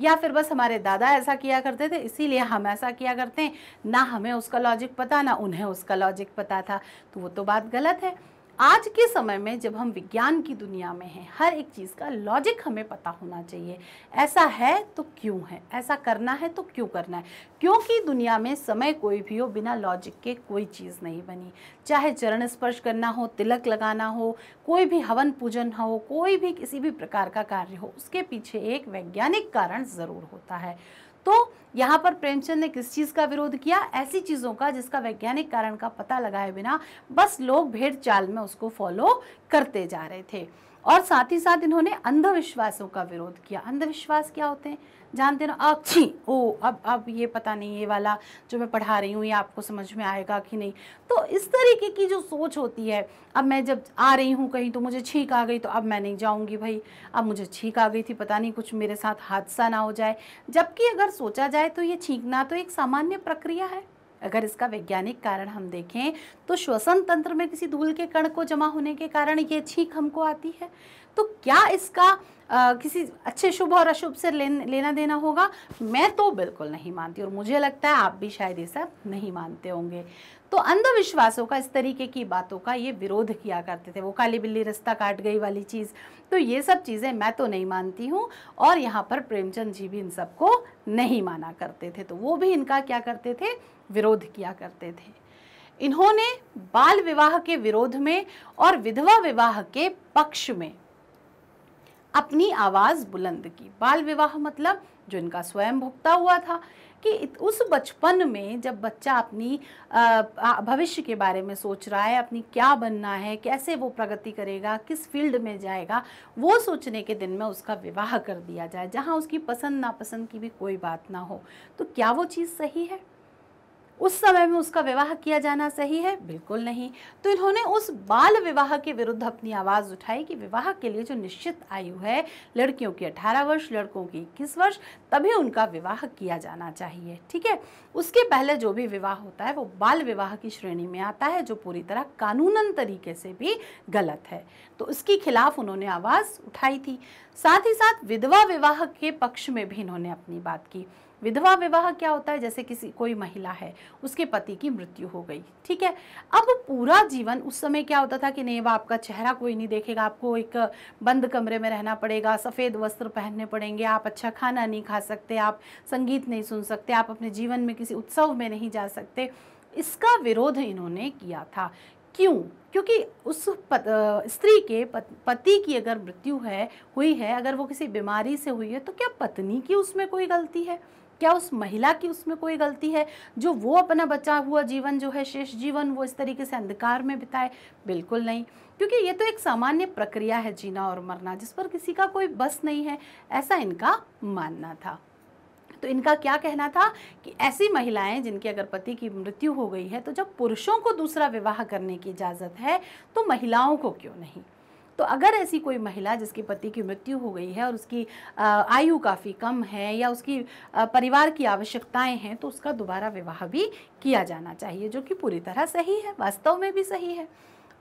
या फिर बस हमारे दादा ऐसा किया करते थे इसीलिए हम ऐसा किया करते हैं ना हमें उसका लॉजिक पता ना उन्हें उसका लॉजिक पता था तो वो तो बात गलत है आज के समय में जब हम विज्ञान की दुनिया में हैं हर एक चीज़ का लॉजिक हमें पता होना चाहिए ऐसा है तो क्यों है ऐसा करना है तो क्यों करना है क्योंकि दुनिया में समय कोई भी हो बिना लॉजिक के कोई चीज़ नहीं बनी चाहे चरण स्पर्श करना हो तिलक लगाना हो कोई भी हवन पूजन हो कोई भी किसी भी प्रकार का कार्य हो उसके पीछे एक वैज्ञानिक कारण ज़रूर होता है तो यहाँ पर प्रेमचंद ने किस चीज़ का विरोध किया ऐसी चीज़ों का जिसका वैज्ञानिक कारण का पता लगाए बिना बस लोग भेड़ चाल में उसको फॉलो करते जा रहे थे और साथ ही साथ इन्होंने अंधविश्वासों का विरोध किया अंधविश्वास क्या होते हैं जानते ना अच्छी ओ अब अब ये पता नहीं ये वाला जो मैं पढ़ा रही हूँ ये आपको समझ में आएगा कि नहीं तो इस तरीके की जो सोच होती है अब मैं जब आ रही हूँ कहीं तो मुझे छींक आ गई तो अब मैं नहीं जाऊँगी भाई अब मुझे छींक आ गई थी पता नहीं कुछ मेरे साथ हादसा ना हो जाए जबकि अगर सोचा जाए तो ये छींकना तो एक सामान्य प्रक्रिया है अगर इसका वैज्ञानिक कारण हम देखें तो श्वसन तंत्र में किसी धूल के कण को जमा होने के कारण ये छींक हमको आती है तो क्या इसका आ, किसी अच्छे शुभ और अशुभ से लेन, लेना देना होगा मैं तो बिल्कुल नहीं मानती और मुझे लगता है आप भी शायद ये सब नहीं मानते होंगे तो अंधविश्वासों का इस तरीके की बातों का ये विरोध किया करते थे वो काली बिल्ली रास्ता काट गई वाली चीज़ तो ये सब चीज़ें मैं तो नहीं मानती हूँ और यहाँ पर प्रेमचंद जी भी इन सबको नहीं माना करते थे तो वो भी इनका क्या करते थे विरोध किया करते थे इन्होंने बाल विवाह के विरोध में और विधवा विवाह के पक्ष में अपनी आवाज़ बुलंद की बाल विवाह मतलब जो इनका स्वयं भुगता हुआ था कि उस बचपन में जब बच्चा अपनी भविष्य के बारे में सोच रहा है अपनी क्या बनना है कैसे वो प्रगति करेगा किस फील्ड में जाएगा वो सोचने के दिन में उसका विवाह कर दिया जाए जहाँ उसकी पसंद नापसंद की भी कोई बात ना हो तो क्या वो चीज़ सही है उस समय में उसका विवाह किया जाना सही है बिल्कुल नहीं तो इन्होंने उस बाल विवाह के विरुद्ध अपनी आवाज़ उठाई कि विवाह के लिए जो निश्चित आयु है लड़कियों की 18 वर्ष लड़कों की इक्कीस वर्ष तभी उनका विवाह किया जाना चाहिए ठीक है उसके पहले जो भी विवाह होता है वो बाल विवाह की श्रेणी में आता है जो पूरी तरह कानूनन तरीके से भी गलत है तो उसके खिलाफ उन्होंने आवाज़ उठाई थी साथ ही साथ विधवा विवाह के पक्ष में भी इन्होंने अपनी बात की विधवा विवाह क्या होता है जैसे किसी कोई महिला है उसके पति की मृत्यु हो गई ठीक है अब पूरा जीवन उस समय क्या होता था कि नहीं अब आपका चेहरा कोई नहीं देखेगा आपको एक बंद कमरे में रहना पड़ेगा सफ़ेद वस्त्र पहनने पड़ेंगे आप अच्छा खाना नहीं खा सकते आप संगीत नहीं सुन सकते आप अपने जीवन में किसी उत्सव में नहीं जा सकते इसका विरोध इन्होंने किया था क्यों क्योंकि उस पत, स्त्री के पति की अगर मृत्यु है हुई है अगर वो किसी बीमारी से हुई है तो क्या पत्नी की उसमें कोई गलती है क्या उस महिला की उसमें कोई गलती है जो वो अपना बचा हुआ जीवन जो है शेष जीवन वो इस तरीके से अंधकार में बिताए बिल्कुल नहीं क्योंकि ये तो एक सामान्य प्रक्रिया है जीना और मरना जिस पर किसी का कोई बस नहीं है ऐसा इनका मानना था तो इनका क्या कहना था कि ऐसी महिलाएं जिनके अगर पति की मृत्यु हो गई है तो जब पुरुषों को दूसरा विवाह करने की इजाज़त है तो महिलाओं को क्यों नहीं तो अगर ऐसी कोई महिला जिसके पति की मृत्यु हो गई है और उसकी आयु काफ़ी कम है या उसकी परिवार की आवश्यकताएं हैं तो उसका दोबारा विवाह भी किया जाना चाहिए जो कि पूरी तरह सही है वास्तव में भी सही है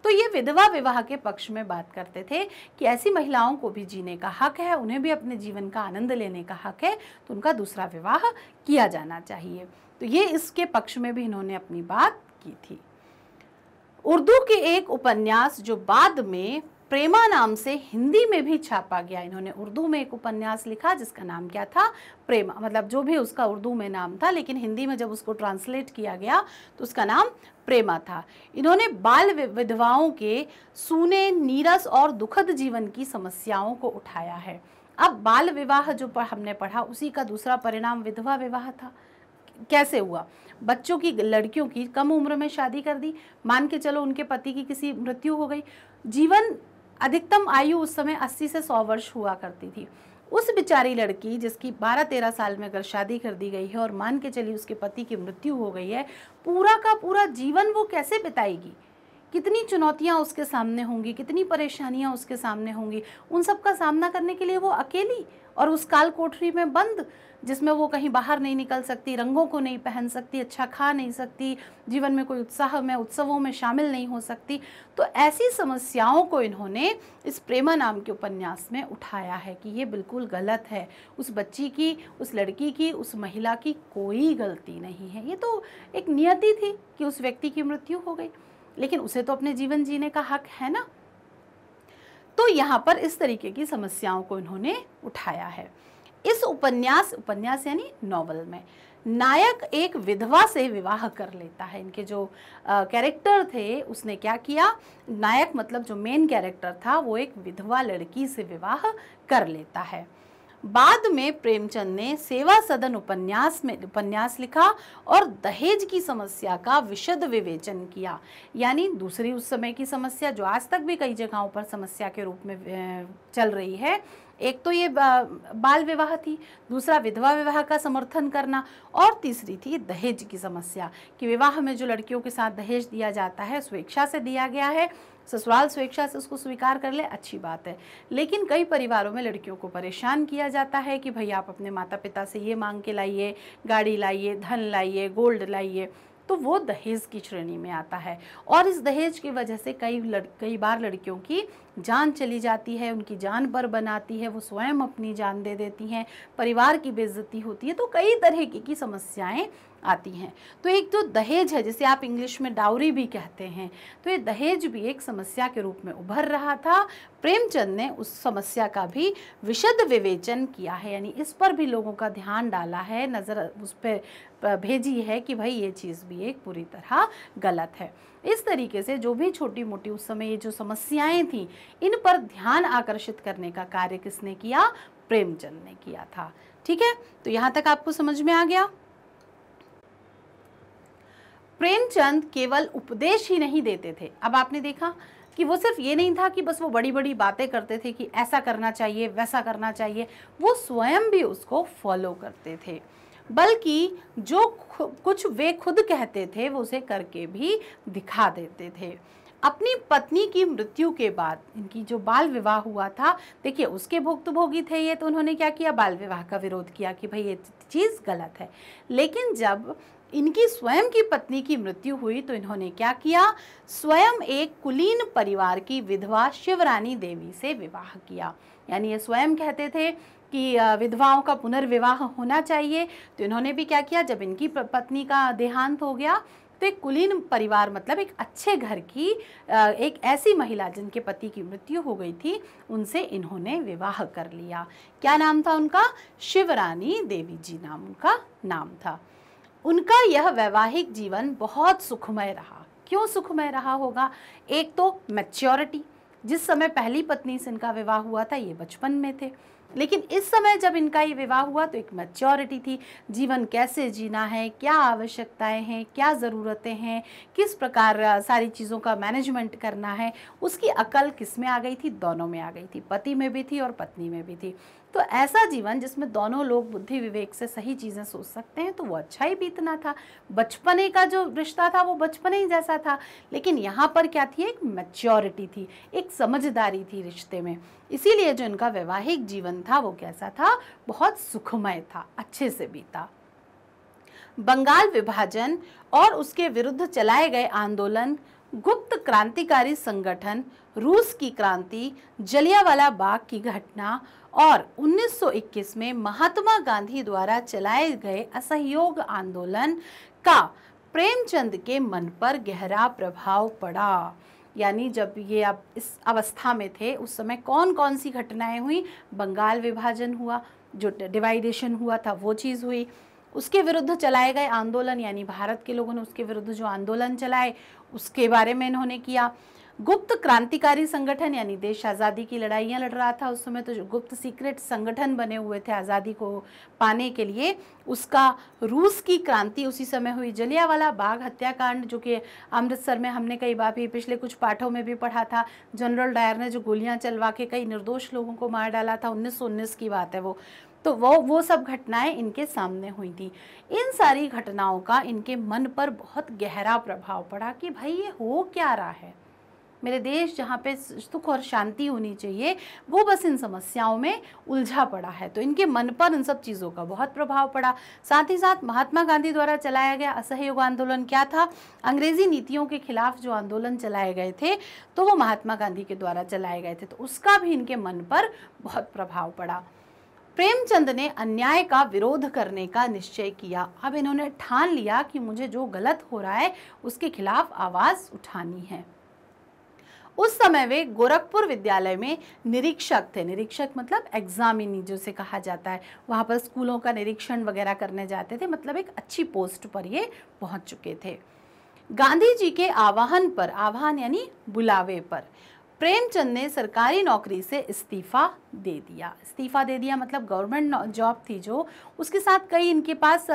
तो ये विधवा विवाह के पक्ष में बात करते थे कि ऐसी महिलाओं को भी जीने का हक है उन्हें भी अपने जीवन का आनंद लेने का हक है तो उनका दूसरा विवाह किया जाना चाहिए तो ये इसके पक्ष में भी इन्होंने अपनी बात की थी उर्दू के एक उपन्यास जो बाद में प्रेमा नाम से हिंदी में भी छापा गया इन्होंने उर्दू में एक उपन्यास लिखा जिसका नाम क्या था प्रेमा मतलब जो भी उसका उर्दू में नाम था लेकिन हिंदी में जब उसको ट्रांसलेट किया गया तो उसका नाम प्रेमा था इन्होंने बाल विधवाओं के सूने नीरस और दुखद जीवन की समस्याओं को उठाया है अब बाल विवाह जो पर हमने पढ़ा उसी का दूसरा परिणाम विधवा विवाह था कैसे हुआ बच्चों की लड़कियों की कम उम्र में शादी कर दी मान के चलो उनके पति की किसी मृत्यु हो गई जीवन अधिकतम आयु उस समय 80 से 100 वर्ष हुआ करती थी उस बेचारी लड़की जिसकी 12-13 साल में अगर शादी कर दी गई है और मान के चली उसके पति की मृत्यु हो गई है पूरा का पूरा जीवन वो कैसे बिताएगी कितनी चुनौतियाँ उसके सामने होंगी कितनी परेशानियाँ उसके सामने होंगी उन सब का सामना करने के लिए वो अकेली और उस काल कोठरी में बंद जिसमें वो कहीं बाहर नहीं निकल सकती रंगों को नहीं पहन सकती अच्छा खा नहीं सकती जीवन में कोई उत्साह में उत्सवों में शामिल नहीं हो सकती तो ऐसी समस्याओं को इन्होंने इस प्रेमा नाम के उपन्यास में उठाया है कि ये बिल्कुल गलत है उस बच्ची की उस लड़की की उस महिला की कोई गलती नहीं है ये तो एक नियति थी कि उस व्यक्ति की मृत्यु हो गई लेकिन उसे तो अपने जीवन जीने का हक है ना तो यहाँ पर इस तरीके की समस्याओं को इन्होंने उठाया है इस उपन्यास उपन्यास यानी नॉवल में नायक एक विधवा से विवाह कर लेता है इनके जो कैरेक्टर थे उसने क्या किया नायक मतलब जो मेन कैरेक्टर था वो एक विधवा लड़की से विवाह कर लेता है बाद में प्रेमचंद ने सेवा सदन उपन्यास में उपन्यास लिखा और दहेज की समस्या का विशद विवेचन किया यानी दूसरी उस समय की समस्या जो आज तक भी कई जगहों पर समस्या के रूप में चल रही है एक तो ये बाल विवाह थी दूसरा विधवा विवाह का समर्थन करना और तीसरी थी दहेज की समस्या कि विवाह में जो लड़कियों के साथ दहेज दिया जाता है स्वेच्छा से दिया गया है ससुराल स्वेच्छा से उसको स्वीकार कर ले अच्छी बात है लेकिन कई परिवारों में लड़कियों को परेशान किया जाता है कि भाई आप अपने माता पिता से ये मांग के लाइए गाड़ी लाइए धन लाइए गोल्ड लाइए तो वो दहेज की श्रेणी में आता है और इस दहेज की वजह से कई लड़ कई बार लड़कियों की जान चली जाती है उनकी जान पर बनाती है वो स्वयं अपनी जान दे देती हैं परिवार की बेइज्जती होती है तो कई तरह की, की समस्याएं आती हैं तो एक जो तो दहेज है जिसे आप इंग्लिश में डाउरी भी कहते हैं तो ये दहेज भी एक समस्या के रूप में उभर रहा था प्रेमचंद ने उस समस्या का भी विशद विवेचन किया है यानी इस पर भी लोगों का ध्यान डाला है नज़र उस पर भेजी है कि भाई ये चीज़ भी एक पूरी तरह गलत है इस तरीके से जो भी छोटी मोटी उस समय ये जो समस्याएं थी इन पर ध्यान आकर्षित करने का कार्य किसने किया प्रेमचंद ने किया था ठीक है तो यहाँ तक आपको समझ में आ गया प्रेमचंद केवल उपदेश ही नहीं देते थे अब आपने देखा कि वो सिर्फ ये नहीं था कि बस वो बड़ी बड़ी बातें करते थे कि ऐसा करना चाहिए वैसा करना चाहिए वो स्वयं भी उसको फॉलो करते थे बल्कि जो कुछ वे खुद कहते थे वो उसे करके भी दिखा देते थे अपनी पत्नी की मृत्यु के बाद इनकी जो बाल विवाह हुआ था देखिए उसके भुक्तभोगी थे ये तो उन्होंने क्या किया बाल विवाह का विरोध किया कि भाई ये चीज़ गलत है लेकिन जब इनकी स्वयं की पत्नी की मृत्यु हुई तो इन्होंने क्या किया स्वयं एक कुलीन परिवार की विधवा शिवरानी देवी से विवाह किया यानी ये स्वयं कहते थे कि विधवाओं का पुनर्विवाह होना चाहिए तो इन्होंने भी क्या किया जब इनकी पत्नी का देहांत हो गया तो एक कुलीन परिवार मतलब एक अच्छे घर की एक ऐसी महिला जिनके पति की मृत्यु हो गई थी उनसे इन्होंने विवाह कर लिया क्या नाम था उनका शिवरानी देवी जी नाम उनका नाम था उनका यह वैवाहिक जीवन बहुत सुखमय रहा क्यों सुखमय रहा होगा एक तो मैच्योरिटी जिस समय पहली पत्नी से इनका विवाह हुआ था ये बचपन में थे लेकिन इस समय जब इनका ये विवाह हुआ तो एक मैच्योरिटी थी जीवन कैसे जीना है क्या आवश्यकताएं हैं क्या ज़रूरतें हैं किस प्रकार सारी चीज़ों का मैनेजमेंट करना है उसकी अकल किस में आ गई थी दोनों में आ गई थी पति में भी थी और पत्नी में भी थी तो ऐसा जीवन जिसमें दोनों लोग बुद्धि विवेक से सही चीज़ें सोच सकते हैं तो वो अच्छा ही बीतना था बचपने का जो रिश्ता था वो बचपने ही जैसा था लेकिन यहाँ पर क्या थी एक मैच्योरिटी थी एक समझदारी थी रिश्ते में इसीलिए जो इनका वैवाहिक जीवन था वो कैसा था बहुत सुखमय था अच्छे से बीता बंगाल विभाजन और उसके विरुद्ध चलाए गए आंदोलन गुप्त क्रांतिकारी संगठन रूस की क्रांति जलियावाला बाग की घटना और 1921 में महात्मा गांधी द्वारा चलाए गए असहयोग आंदोलन का प्रेमचंद के मन पर गहरा प्रभाव पड़ा यानी जब ये आप इस अवस्था में थे उस समय कौन कौन सी घटनाएं हुई बंगाल विभाजन हुआ जो डिवाइडेशन हुआ था वो चीज़ हुई उसके विरुद्ध चलाए गए आंदोलन यानी भारत के लोगों ने उसके विरुद्ध जो आंदोलन चलाए उसके बारे में इन्होंने किया गुप्त क्रांतिकारी संगठन यानी देश आज़ादी की लड़ाइयाँ लड़ रहा था उस समय तो गुप्त सीक्रेट संगठन बने हुए थे आज़ादी को पाने के लिए उसका रूस की क्रांति उसी समय हुई जलियावाला बाग हत्याकांड जो कि अमृतसर में हमने कई बार भी पिछले कुछ पाठों में भी पढ़ा था जनरल डायर ने जो गोलियाँ चलवा के कई निर्दोष लोगों को मार डाला था उन्नीस की बात है वो तो वो वो सब घटनाएं इनके सामने हुई थी इन सारी घटनाओं का इनके मन पर बहुत गहरा प्रभाव पड़ा कि भाई ये हो क्या रहा है मेरे देश जहाँ पे सुख और शांति होनी चाहिए वो बस इन समस्याओं में उलझा पड़ा है तो इनके मन पर इन सब चीज़ों का बहुत प्रभाव पड़ा साथ ही साथ महात्मा गांधी द्वारा चलाया गया असहयोग आंदोलन क्या था अंग्रेजी नीतियों के खिलाफ जो आंदोलन चलाए गए थे तो वो महात्मा गांधी के द्वारा चलाए गए थे तो उसका भी इनके मन पर बहुत प्रभाव पड़ा प्रेमचंद ने अन्याय का विरोध करने का निश्चय किया अब इन्होंने ठान लिया कि मुझे जो गलत हो रहा है उसके खिलाफ आवाज़ उठानी है उस समय वे गोरखपुर विद्यालय में निरीक्षक थे निरीक्षक मतलब एग्जामिनी जिसे कहा जाता है वहाँ पर स्कूलों का निरीक्षण वगैरह करने जाते थे मतलब एक अच्छी पोस्ट पर ये पहुँच चुके थे गांधी जी के आवाहन पर आह्वान यानी बुलावे पर प्रेमचंद ने सरकारी नौकरी से इस्तीफा दे दिया इस्तीफ़ा दे दिया मतलब गवर्नमेंट जॉब थी जो उसके साथ कई इनके पास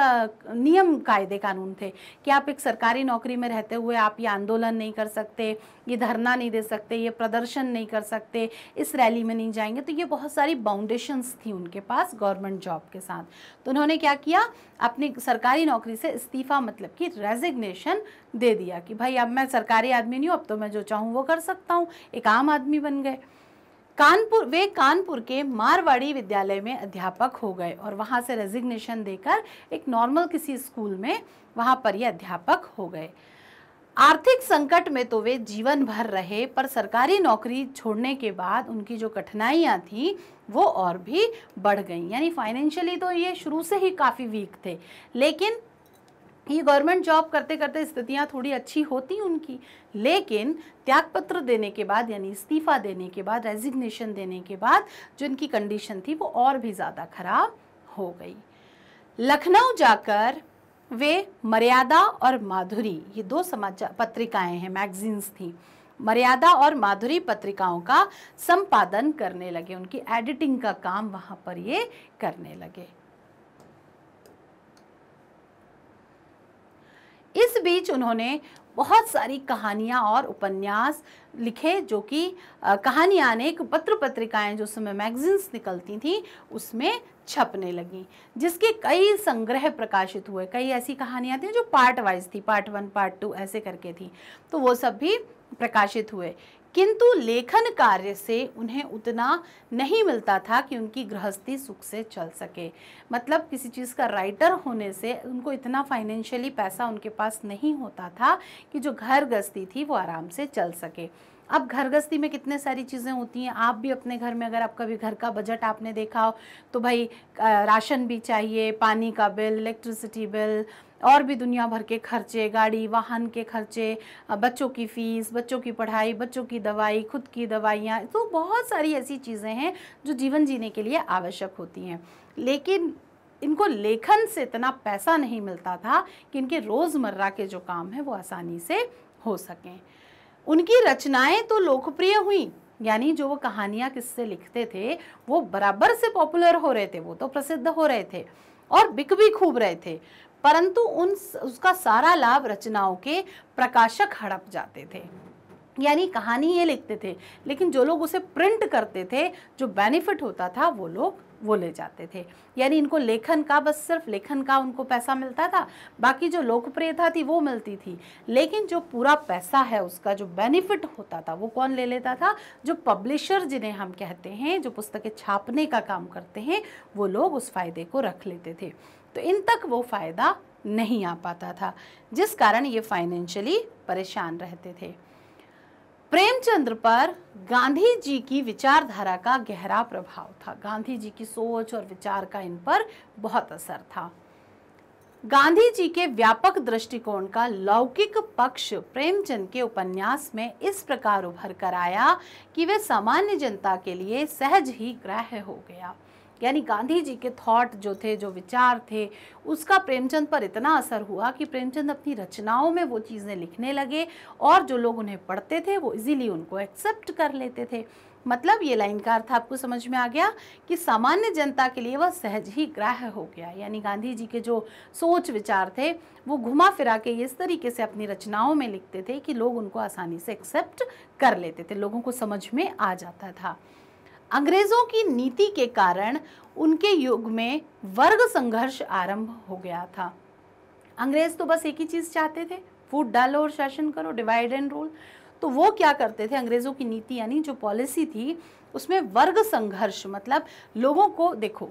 नियम कायदे कानून थे कि आप एक सरकारी नौकरी में रहते हुए आप ये आंदोलन नहीं कर सकते ये धरना नहीं दे सकते ये प्रदर्शन नहीं कर सकते इस रैली में नहीं जाएंगे तो ये बहुत सारी बाउंडेशंस थी उनके पास गवर्नमेंट जॉब के साथ तो उन्होंने क्या किया अपनी सरकारी नौकरी से इस्तीफ़ा मतलब कि रेजिग्नेशन दे दिया कि भाई अब मैं सरकारी आदमी नहीं हूँ अब तो मैं जो चाहूँ वो कर सकता हूँ एक आम आदमी बन गए कानपुर वे कानपुर के मारवाड़ी विद्यालय में अध्यापक हो गए और वहाँ से रेजिग्नेशन देकर एक नॉर्मल किसी स्कूल में वहाँ पर ये अध्यापक हो गए आर्थिक संकट में तो वे जीवन भर रहे पर सरकारी नौकरी छोड़ने के बाद उनकी जो कठिनाइयाँ थी वो और भी बढ़ गई यानी फाइनेंशियली तो ये शुरू से ही काफ़ी वीक थे लेकिन ये गवर्नमेंट जॉब करते करते स्थितियाँ थोड़ी अच्छी होती उनकी लेकिन त्यागपत्र देने के बाद यानी इस्तीफ़ा देने के बाद रेजिग्नेशन देने के बाद जो इनकी कंडीशन थी वो और भी ज़्यादा ख़राब हो गई लखनऊ जाकर वे मर्यादा और माधुरी ये दो समाचार पत्रिकाएं हैं मैगजीन्स थी मर्यादा और माधुरी पत्रिकाओं का संपादन करने लगे उनकी एडिटिंग का काम वहाँ पर ये करने लगे इस बीच उन्होंने बहुत सारी कहानियाँ और उपन्यास लिखे जो कि कहानियाँ अनेक पत्र पत्रिकाएँ जो समय मैगजीन्स निकलती थी उसमें छपने लगी जिसके कई संग्रह प्रकाशित हुए कई ऐसी कहानियाँ थी जो पार्ट वाइज थी पार्ट वन पार्ट टू ऐसे करके थी तो वो सब भी प्रकाशित हुए किंतु लेखन कार्य से उन्हें उतना नहीं मिलता था कि उनकी गृहस्थी सुख से चल सके मतलब किसी चीज़ का राइटर होने से उनको इतना फाइनेंशियली पैसा उनके पास नहीं होता था कि जो घर गृहस्थी थी वो आराम से चल सके अब घर गृहस्थी में कितने सारी चीज़ें होती हैं आप भी अपने घर में अगर आपका भी घर का बजट आपने देखा हो तो भाई राशन भी चाहिए पानी का बिल इलेक्ट्रिसिटी बिल और भी दुनिया भर के खर्चे गाड़ी वाहन के खर्चे बच्चों की फ़ीस बच्चों की पढ़ाई बच्चों की दवाई खुद की दवाइयाँ तो बहुत सारी ऐसी चीज़ें हैं जो जीवन जीने के लिए आवश्यक होती हैं लेकिन इनको लेखन से इतना पैसा नहीं मिलता था कि इनके रोज़मर्रा के जो काम हैं वो आसानी से हो सकें उनकी रचनाएं तो लोकप्रिय हुई यानी जो वो कहानियाँ किससे लिखते थे वो बराबर से पॉपुलर हो रहे थे वो तो प्रसिद्ध हो रहे थे और बिक भी खूब रहे थे परंतु उन उसका सारा लाभ रचनाओं के प्रकाशक हड़प जाते थे यानी कहानी ये लिखते थे लेकिन जो लोग उसे प्रिंट करते थे जो बेनिफिट होता था वो लोग वो ले जाते थे यानी इनको लेखन का बस सिर्फ लेखन का उनको पैसा मिलता था बाकी जो लोकप्रियता थी वो मिलती थी लेकिन जो पूरा पैसा है उसका जो बेनिफिट होता था वो कौन ले लेता था जो पब्लिशर जिन्हें हम कहते हैं जो पुस्तकें छापने का काम करते हैं वो लोग उस फायदे को रख लेते थे तो इन तक वो फ़ायदा नहीं आ पाता था जिस कारण ये फाइनेंशियली परेशान रहते थे प्रेमचंद्र पर गांधी जी की विचारधारा का गहरा प्रभाव था गांधी जी की सोच और विचार का इन पर बहुत असर था गांधी जी के व्यापक दृष्टिकोण का लौकिक पक्ष प्रेमचंद के उपन्यास में इस प्रकार उभर कर आया कि वे सामान्य जनता के लिए सहज ही ग्राह्य हो गया यानी गांधी जी के थॉट जो थे जो विचार थे उसका प्रेमचंद पर इतना असर हुआ कि प्रेमचंद अपनी रचनाओं में वो चीज़ें लिखने लगे और जो लोग उन्हें पढ़ते थे वो इजीली उनको एक्सेप्ट कर लेते थे मतलब ये लाइन का अर्थ आपको समझ में आ गया कि सामान्य जनता के लिए वह सहज ही ग्राह्य हो गया यानी गांधी जी के जो सोच विचार थे वो घुमा फिरा के इस तरीके से अपनी रचनाओं में लिखते थे कि लोग उनको आसानी से एक्सेप्ट कर लेते थे लोगों को समझ में आ जाता था अंग्रेज़ों की नीति के कारण उनके युग में वर्ग संघर्ष आरंभ हो गया था अंग्रेज़ तो बस एक ही चीज़ चाहते थे फूट डालो और शासन करो डिवाइड एंड रूल तो वो क्या करते थे अंग्रेज़ों की नीति यानी जो पॉलिसी थी उसमें वर्ग संघर्ष मतलब लोगों को देखो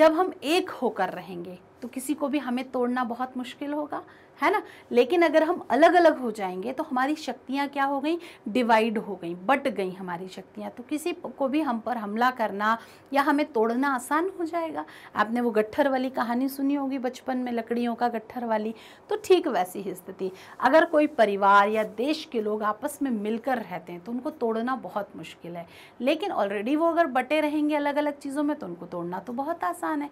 जब हम एक होकर रहेंगे तो किसी को भी हमें तोड़ना बहुत मुश्किल होगा है ना लेकिन अगर हम अलग अलग हो जाएंगे तो हमारी शक्तियाँ क्या हो गई डिवाइड हो गई बट गई हमारी शक्तियाँ तो किसी को भी हम पर हमला करना या हमें तोड़ना आसान हो जाएगा आपने वो गट्ठर वाली कहानी सुनी होगी बचपन में लकड़ियों का गट्ठर वाली तो ठीक वैसी ही स्थिति अगर कोई परिवार या देश के लोग आपस में मिलकर रहते हैं तो उनको तोड़ना बहुत मुश्किल है लेकिन ऑलरेडी वो अगर बटे रहेंगे अलग अलग चीज़ों में तो उनको तोड़ना तो बहुत आसान है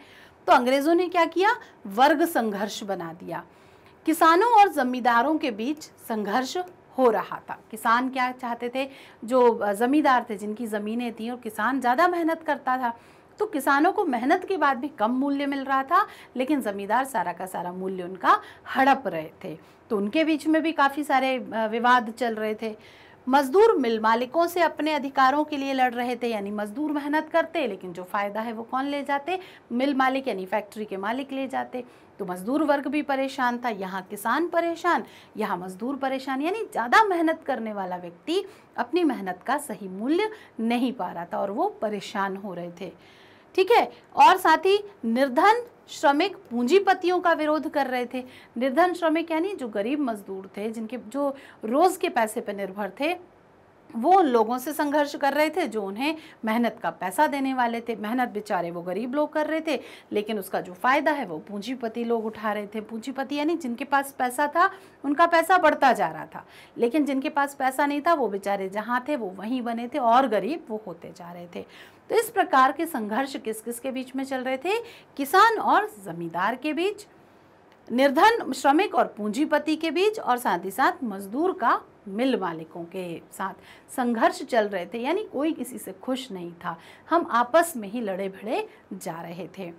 तो अंग्रेज़ों ने क्या किया वर्ग संघर्ष बना दिया किसानों और ज़मींदारों के बीच संघर्ष हो रहा था किसान क्या चाहते थे जो ज़मींदार थे जिनकी ज़मीनें थीं और किसान ज़्यादा मेहनत करता था तो किसानों को मेहनत के बाद भी कम मूल्य मिल रहा था लेकिन ज़मींदार सारा का सारा मूल्य उनका हड़प रहे थे तो उनके बीच में भी काफ़ी सारे विवाद चल रहे थे मजदूर मिल मालिकों से अपने अधिकारों के लिए लड़ रहे थे यानी मजदूर मेहनत करते लेकिन जो फ़ायदा है वो कौन ले जाते मिल मालिक यानी फैक्ट्री के मालिक ले जाते तो मजदूर वर्ग भी परेशान था यहाँ किसान परेशान यहाँ मजदूर परेशान यानी ज़्यादा मेहनत करने वाला व्यक्ति अपनी मेहनत का सही मूल्य नहीं पा रहा था और वो परेशान हो रहे थे ठीक है और साथ ही निर्धन श्रमिक पूंजीपतियों का विरोध कर रहे थे निर्धन श्रमिक यानी जो गरीब मजदूर थे जिनके जो रोज़ के पैसे पर निर्भर थे वो उन लोगों से संघर्ष कर रहे थे जो उन्हें मेहनत का पैसा देने वाले थे मेहनत बेचारे वो गरीब लोग कर रहे थे लेकिन उसका जो फ़ायदा है वो पूंजीपति लोग उठा रहे थे पूंजीपति यानी जिनके पास पैसा था उनका पैसा बढ़ता जा रहा था लेकिन जिनके पास पैसा नहीं था वो बेचारे जहाँ थे वो वहीं बने थे और गरीब वो होते जा रहे थे तो इस प्रकार के संघर्ष किस किस के बीच में चल रहे थे किसान और ज़मींदार के बीच निर्धन श्रमिक और पूंजीपति के बीच और साथ ही साथ मजदूर का मिल मालिकों के साथ संघर्ष चल रहे थे यानी कोई किसी से खुश नहीं था हम आपस में ही लड़े भिड़े जा रहे थे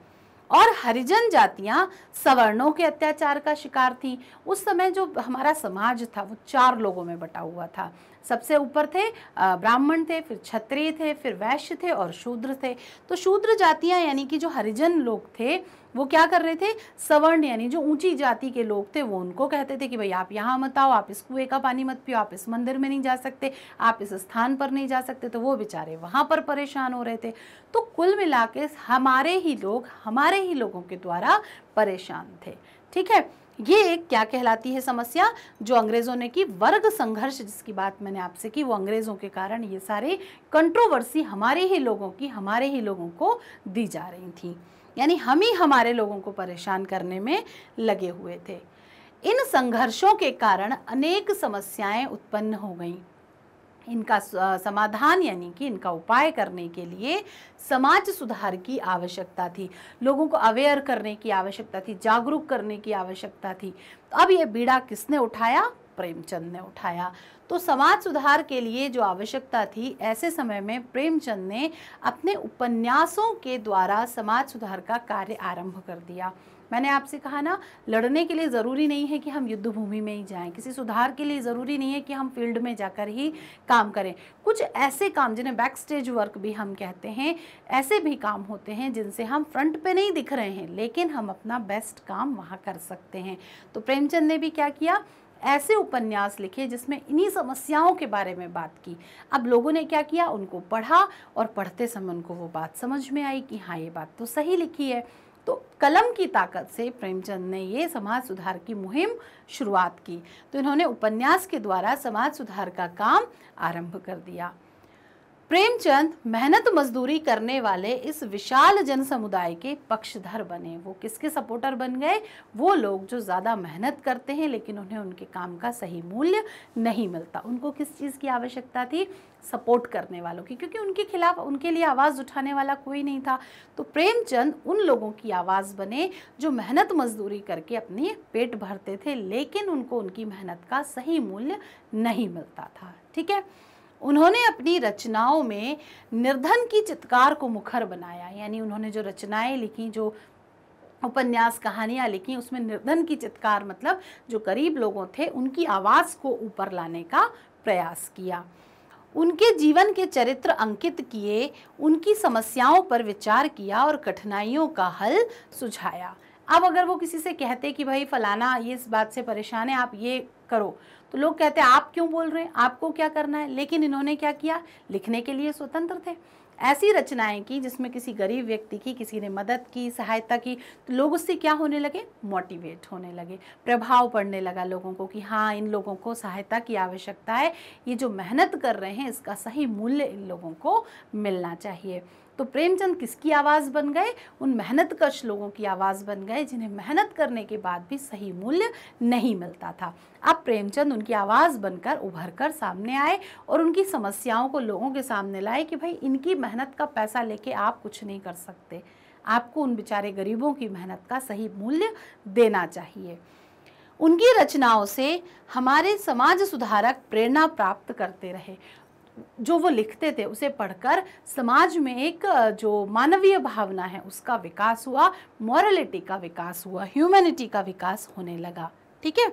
और हरिजन जातियां सवर्णों के अत्याचार का शिकार थी उस समय जो हमारा समाज था वो चार लोगों में बटा हुआ था सबसे ऊपर थे ब्राह्मण थे फिर क्षत्रिय थे फिर वैश्य थे और शूद्र थे तो शूद्र जातियाँ यानी कि जो हरिजन लोग थे वो क्या कर रहे थे सवर्ण यानी जो ऊंची जाति के लोग थे वो उनको कहते थे कि भाई आप यहाँ मत आओ आप इस कुएं का पानी मत पियो आप इस मंदिर में नहीं जा सकते आप इस स्थान पर नहीं जा सकते तो वो बेचारे वहाँ पर परेशान हो रहे थे तो कुल मिला के हमारे ही लोग हमारे ही लोगों के द्वारा परेशान थे ठीक है ये एक क्या कहलाती है समस्या जो अंग्रेज़ों ने की वर्ग संघर्ष जिसकी बात मैंने आपसे की वो अंग्रेज़ों के कारण ये सारे कंट्रोवर्सी हमारे ही लोगों की हमारे ही लोगों को दी जा रही थी यानी हम ही हमारे लोगों को परेशान करने में लगे हुए थे इन संघर्षों के कारण अनेक समस्याएं उत्पन्न हो गईं इनका समाधान यानी कि इनका उपाय करने के लिए समाज सुधार की आवश्यकता थी लोगों को अवेयर करने की आवश्यकता थी जागरूक करने की आवश्यकता थी तो अब ये बीड़ा किसने उठाया प्रेमचंद ने उठाया तो समाज सुधार के लिए जो आवश्यकता थी ऐसे समय में प्रेमचंद ने अपने उपन्यासों के द्वारा समाज सुधार का कार्य आरंभ कर दिया मैंने आपसे कहा ना लड़ने के लिए ज़रूरी नहीं है कि हम युद्ध भूमि में ही जाएं किसी सुधार के लिए ज़रूरी नहीं है कि हम फील्ड में जाकर ही काम करें कुछ ऐसे काम जिन्हें बैक स्टेज वर्क भी हम कहते हैं ऐसे भी काम होते हैं जिनसे हम फ्रंट पे नहीं दिख रहे हैं लेकिन हम अपना बेस्ट काम वहाँ कर सकते हैं तो प्रेमचंद ने भी क्या किया ऐसे उपन्यास लिखे जिसमें इन्हीं समस्याओं के बारे में बात की अब लोगों ने क्या किया उनको पढ़ा और पढ़ते समय उनको वो बात समझ में आई कि हाँ ये बात तो सही लिखी है तो कलम की ताकत से प्रेमचंद ने ये समाज सुधार की मुहिम शुरुआत की तो इन्होंने उपन्यास के द्वारा समाज सुधार का काम आरंभ कर दिया प्रेमचंद मेहनत मजदूरी करने वाले इस विशाल जन समुदाय के पक्षधर बने वो किसके सपोर्टर बन गए वो लोग जो ज़्यादा मेहनत करते हैं लेकिन उन्हें उनके काम का सही मूल्य नहीं मिलता उनको किस चीज़ की आवश्यकता थी सपोर्ट करने वालों की क्योंकि उनके खिलाफ उनके लिए आवाज़ उठाने वाला कोई नहीं था तो प्रेमचंद उन लोगों की आवाज़ बने जो मेहनत मजदूरी करके अपने पेट भरते थे लेकिन उनको उनकी मेहनत का सही मूल्य नहीं मिलता था ठीक है उन्होंने अपनी रचनाओं में निर्धन की चित्कार को मुखर बनाया यानी उन्होंने जो रचनाएं लिखी जो उपन्यास कहानियाँ लिखी उसमें निर्धन की चित्कार मतलब जो गरीब लोगों थे उनकी आवाज़ को ऊपर लाने का प्रयास किया उनके जीवन के चरित्र अंकित किए उनकी समस्याओं पर विचार किया और कठिनाइयों का हल सुझाया अब अगर वो किसी से कहते कि भाई फलाना ये इस बात से परेशान है आप ये करो तो लोग कहते आप क्यों बोल रहे हैं आपको क्या करना है लेकिन इन्होंने क्या किया लिखने के लिए स्वतंत्र थे ऐसी रचनाएं की जिसमें किसी गरीब व्यक्ति की किसी ने मदद की सहायता की तो लोग उससे क्या होने लगे मोटिवेट होने लगे प्रभाव पड़ने लगा लोगों को कि हाँ इन लोगों को सहायता की आवश्यकता है ये जो मेहनत कर रहे हैं इसका सही मूल्य इन लोगों को मिलना चाहिए तो प्रेमचंद किसकी आवाज़ बन गए उन मेहनत कश लोगों की आवाज़ बन गए जिन्हें मेहनत करने के बाद भी सही मूल्य नहीं मिलता था अब प्रेमचंद उनकी आवाज़ बनकर उभर कर सामने आए और उनकी समस्याओं को लोगों के सामने लाए कि भाई इनकी मेहनत का पैसा लेके आप कुछ नहीं कर सकते आपको उन बेचारे गरीबों की मेहनत का सही मूल्य देना चाहिए उनकी रचनाओं से हमारे समाज सुधारक प्रेरणा प्राप्त करते रहे जो वो लिखते थे उसे पढ़कर समाज में एक जो मानवीय भावना है उसका विकास हुआ मॉरलिटी का विकास हुआ ह्यूमैनिटी का विकास होने लगा ठीक है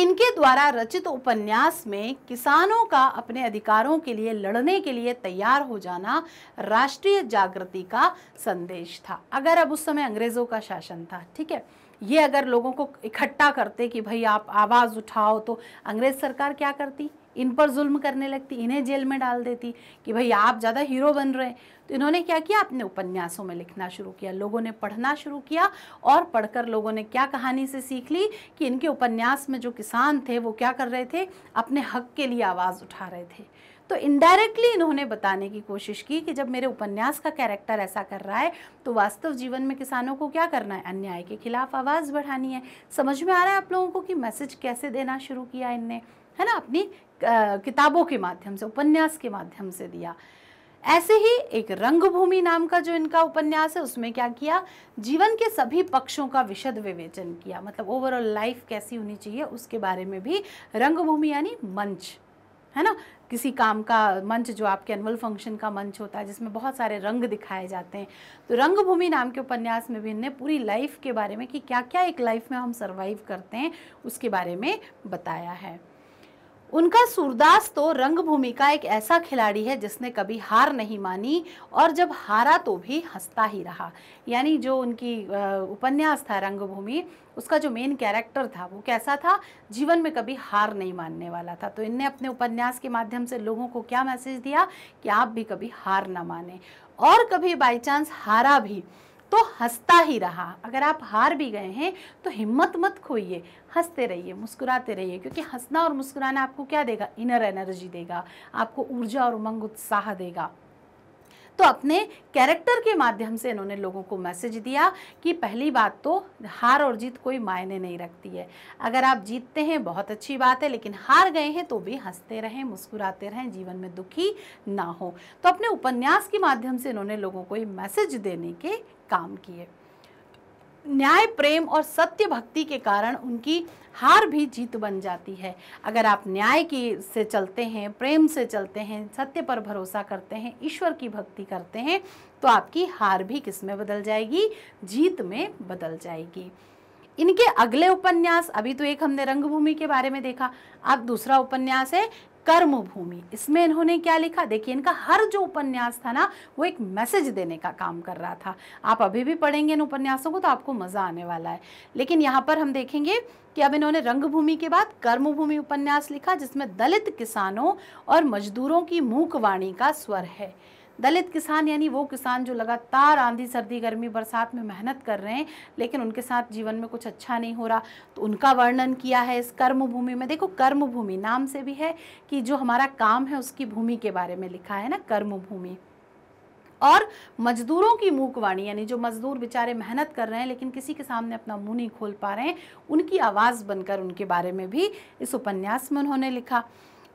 इनके द्वारा रचित उपन्यास में किसानों का अपने अधिकारों के लिए लड़ने के लिए तैयार हो जाना राष्ट्रीय जागृति का संदेश था अगर अब उस समय अंग्रेज़ों का शासन था ठीक है ये अगर लोगों को इकट्ठा करते कि भाई आप आवाज़ उठाओ तो अंग्रेज़ सरकार क्या करती इन पर जुल्म करने लगती इन्हें जेल में डाल देती कि भाई आप ज़्यादा हीरो बन रहे हैं तो इन्होंने क्या किया अपने उपन्यासों में लिखना शुरू किया लोगों ने पढ़ना शुरू किया और पढ़कर लोगों ने क्या कहानी से सीख ली कि इनके उपन्यास में जो किसान थे वो क्या कर रहे थे अपने हक के लिए आवाज़ उठा रहे थे तो इनडायरेक्टली इन्होंने बताने की कोशिश की कि जब मेरे उपन्यास का कैरेक्टर ऐसा कर रहा है तो वास्तव जीवन में किसानों को क्या करना है अन्याय के खिलाफ आवाज़ बढ़ानी है समझ में आ रहा है आप लोगों को कि मैसेज कैसे देना शुरू किया इनने है ना अपनी किताबों के माध्यम से उपन्यास के माध्यम से दिया ऐसे ही एक रंगभूमि नाम का जो इनका उपन्यास है उसमें क्या किया जीवन के सभी पक्षों का विशद विवेचन किया मतलब ओवरऑल लाइफ कैसी होनी चाहिए उसके बारे में भी रंगभूमि यानी मंच है ना किसी काम का मंच जो आपके एनुअल फंक्शन का मंच होता है जिसमें बहुत सारे रंग दिखाए जाते हैं तो रंगभूमि नाम के उपन्यास में भी इनने पूरी लाइफ के बारे में कि क्या क्या एक लाइफ में हम सर्वाइव करते हैं उसके बारे में बताया है उनका सूरदास तो रंगभूमि का एक ऐसा खिलाड़ी है जिसने कभी हार नहीं मानी और जब हारा तो भी हंसता ही रहा यानी जो उनकी उपन्यास था रंगभूमि उसका जो मेन कैरेक्टर था वो कैसा था जीवन में कभी हार नहीं मानने वाला था तो इनने अपने उपन्यास के माध्यम से लोगों को क्या मैसेज दिया कि आप भी कभी हार ना माने और कभी बाई चांस हारा भी तो हंसता ही रहा अगर आप हार भी गए हैं तो हिम्मत मत खोइए हंसते रहिए मुस्कुराते रहिए क्योंकि हंसना और मुस्कुराना आपको क्या देगा इनर एनर्जी देगा आपको ऊर्जा और उमंग उत्साह देगा तो अपने कैरेक्टर के माध्यम से इन्होंने लोगों को मैसेज दिया कि पहली बात तो हार और जीत कोई मायने नहीं रखती है अगर आप जीतते हैं बहुत अच्छी बात है लेकिन हार गए हैं तो भी हंसते रहें मुस्कुराते रहें जीवन में दुखी ना हो तो अपने उपन्यास के माध्यम से इन्होंने लोगों को ये मैसेज देने के काम किए न्याय प्रेम और सत्य भक्ति के कारण उनकी हार भी जीत बन जाती है अगर आप न्याय की से चलते हैं प्रेम से चलते हैं सत्य पर भरोसा करते हैं ईश्वर की भक्ति करते हैं तो आपकी हार भी किस में बदल जाएगी जीत में बदल जाएगी इनके अगले उपन्यास अभी तो एक हमने रंगभूमि के बारे में देखा अब दूसरा उपन्यास है कर्म भूमि इसमें इन्होंने क्या लिखा देखिए इनका हर जो उपन्यास था ना वो एक मैसेज देने का काम कर रहा था आप अभी भी पढ़ेंगे इन उपन्यासों को तो आपको मज़ा आने वाला है लेकिन यहाँ पर हम देखेंगे कि अब इन्होंने रंगभूमि के बाद कर्मभूमि उपन्यास लिखा जिसमें दलित किसानों और मजदूरों की मूक वाणी का स्वर है दलित किसान यानी वो किसान जो लगातार आंधी सर्दी गर्मी बरसात में मेहनत कर रहे हैं लेकिन उनके साथ जीवन में कुछ अच्छा नहीं हो रहा तो उनका वर्णन किया है इस कर्म भूमि में देखो कर्म भूमि नाम से भी है कि जो हमारा काम है उसकी भूमि के बारे में लिखा है ना कर्म भूमि और मजदूरों की मूकवाणी यानी जो मजदूर बेचारे मेहनत कर रहे हैं लेकिन किसी के सामने अपना मुंह नहीं खोल पा रहे हैं उनकी आवाज़ बनकर उनके बारे में भी इस उपन्यास में उन्होंने लिखा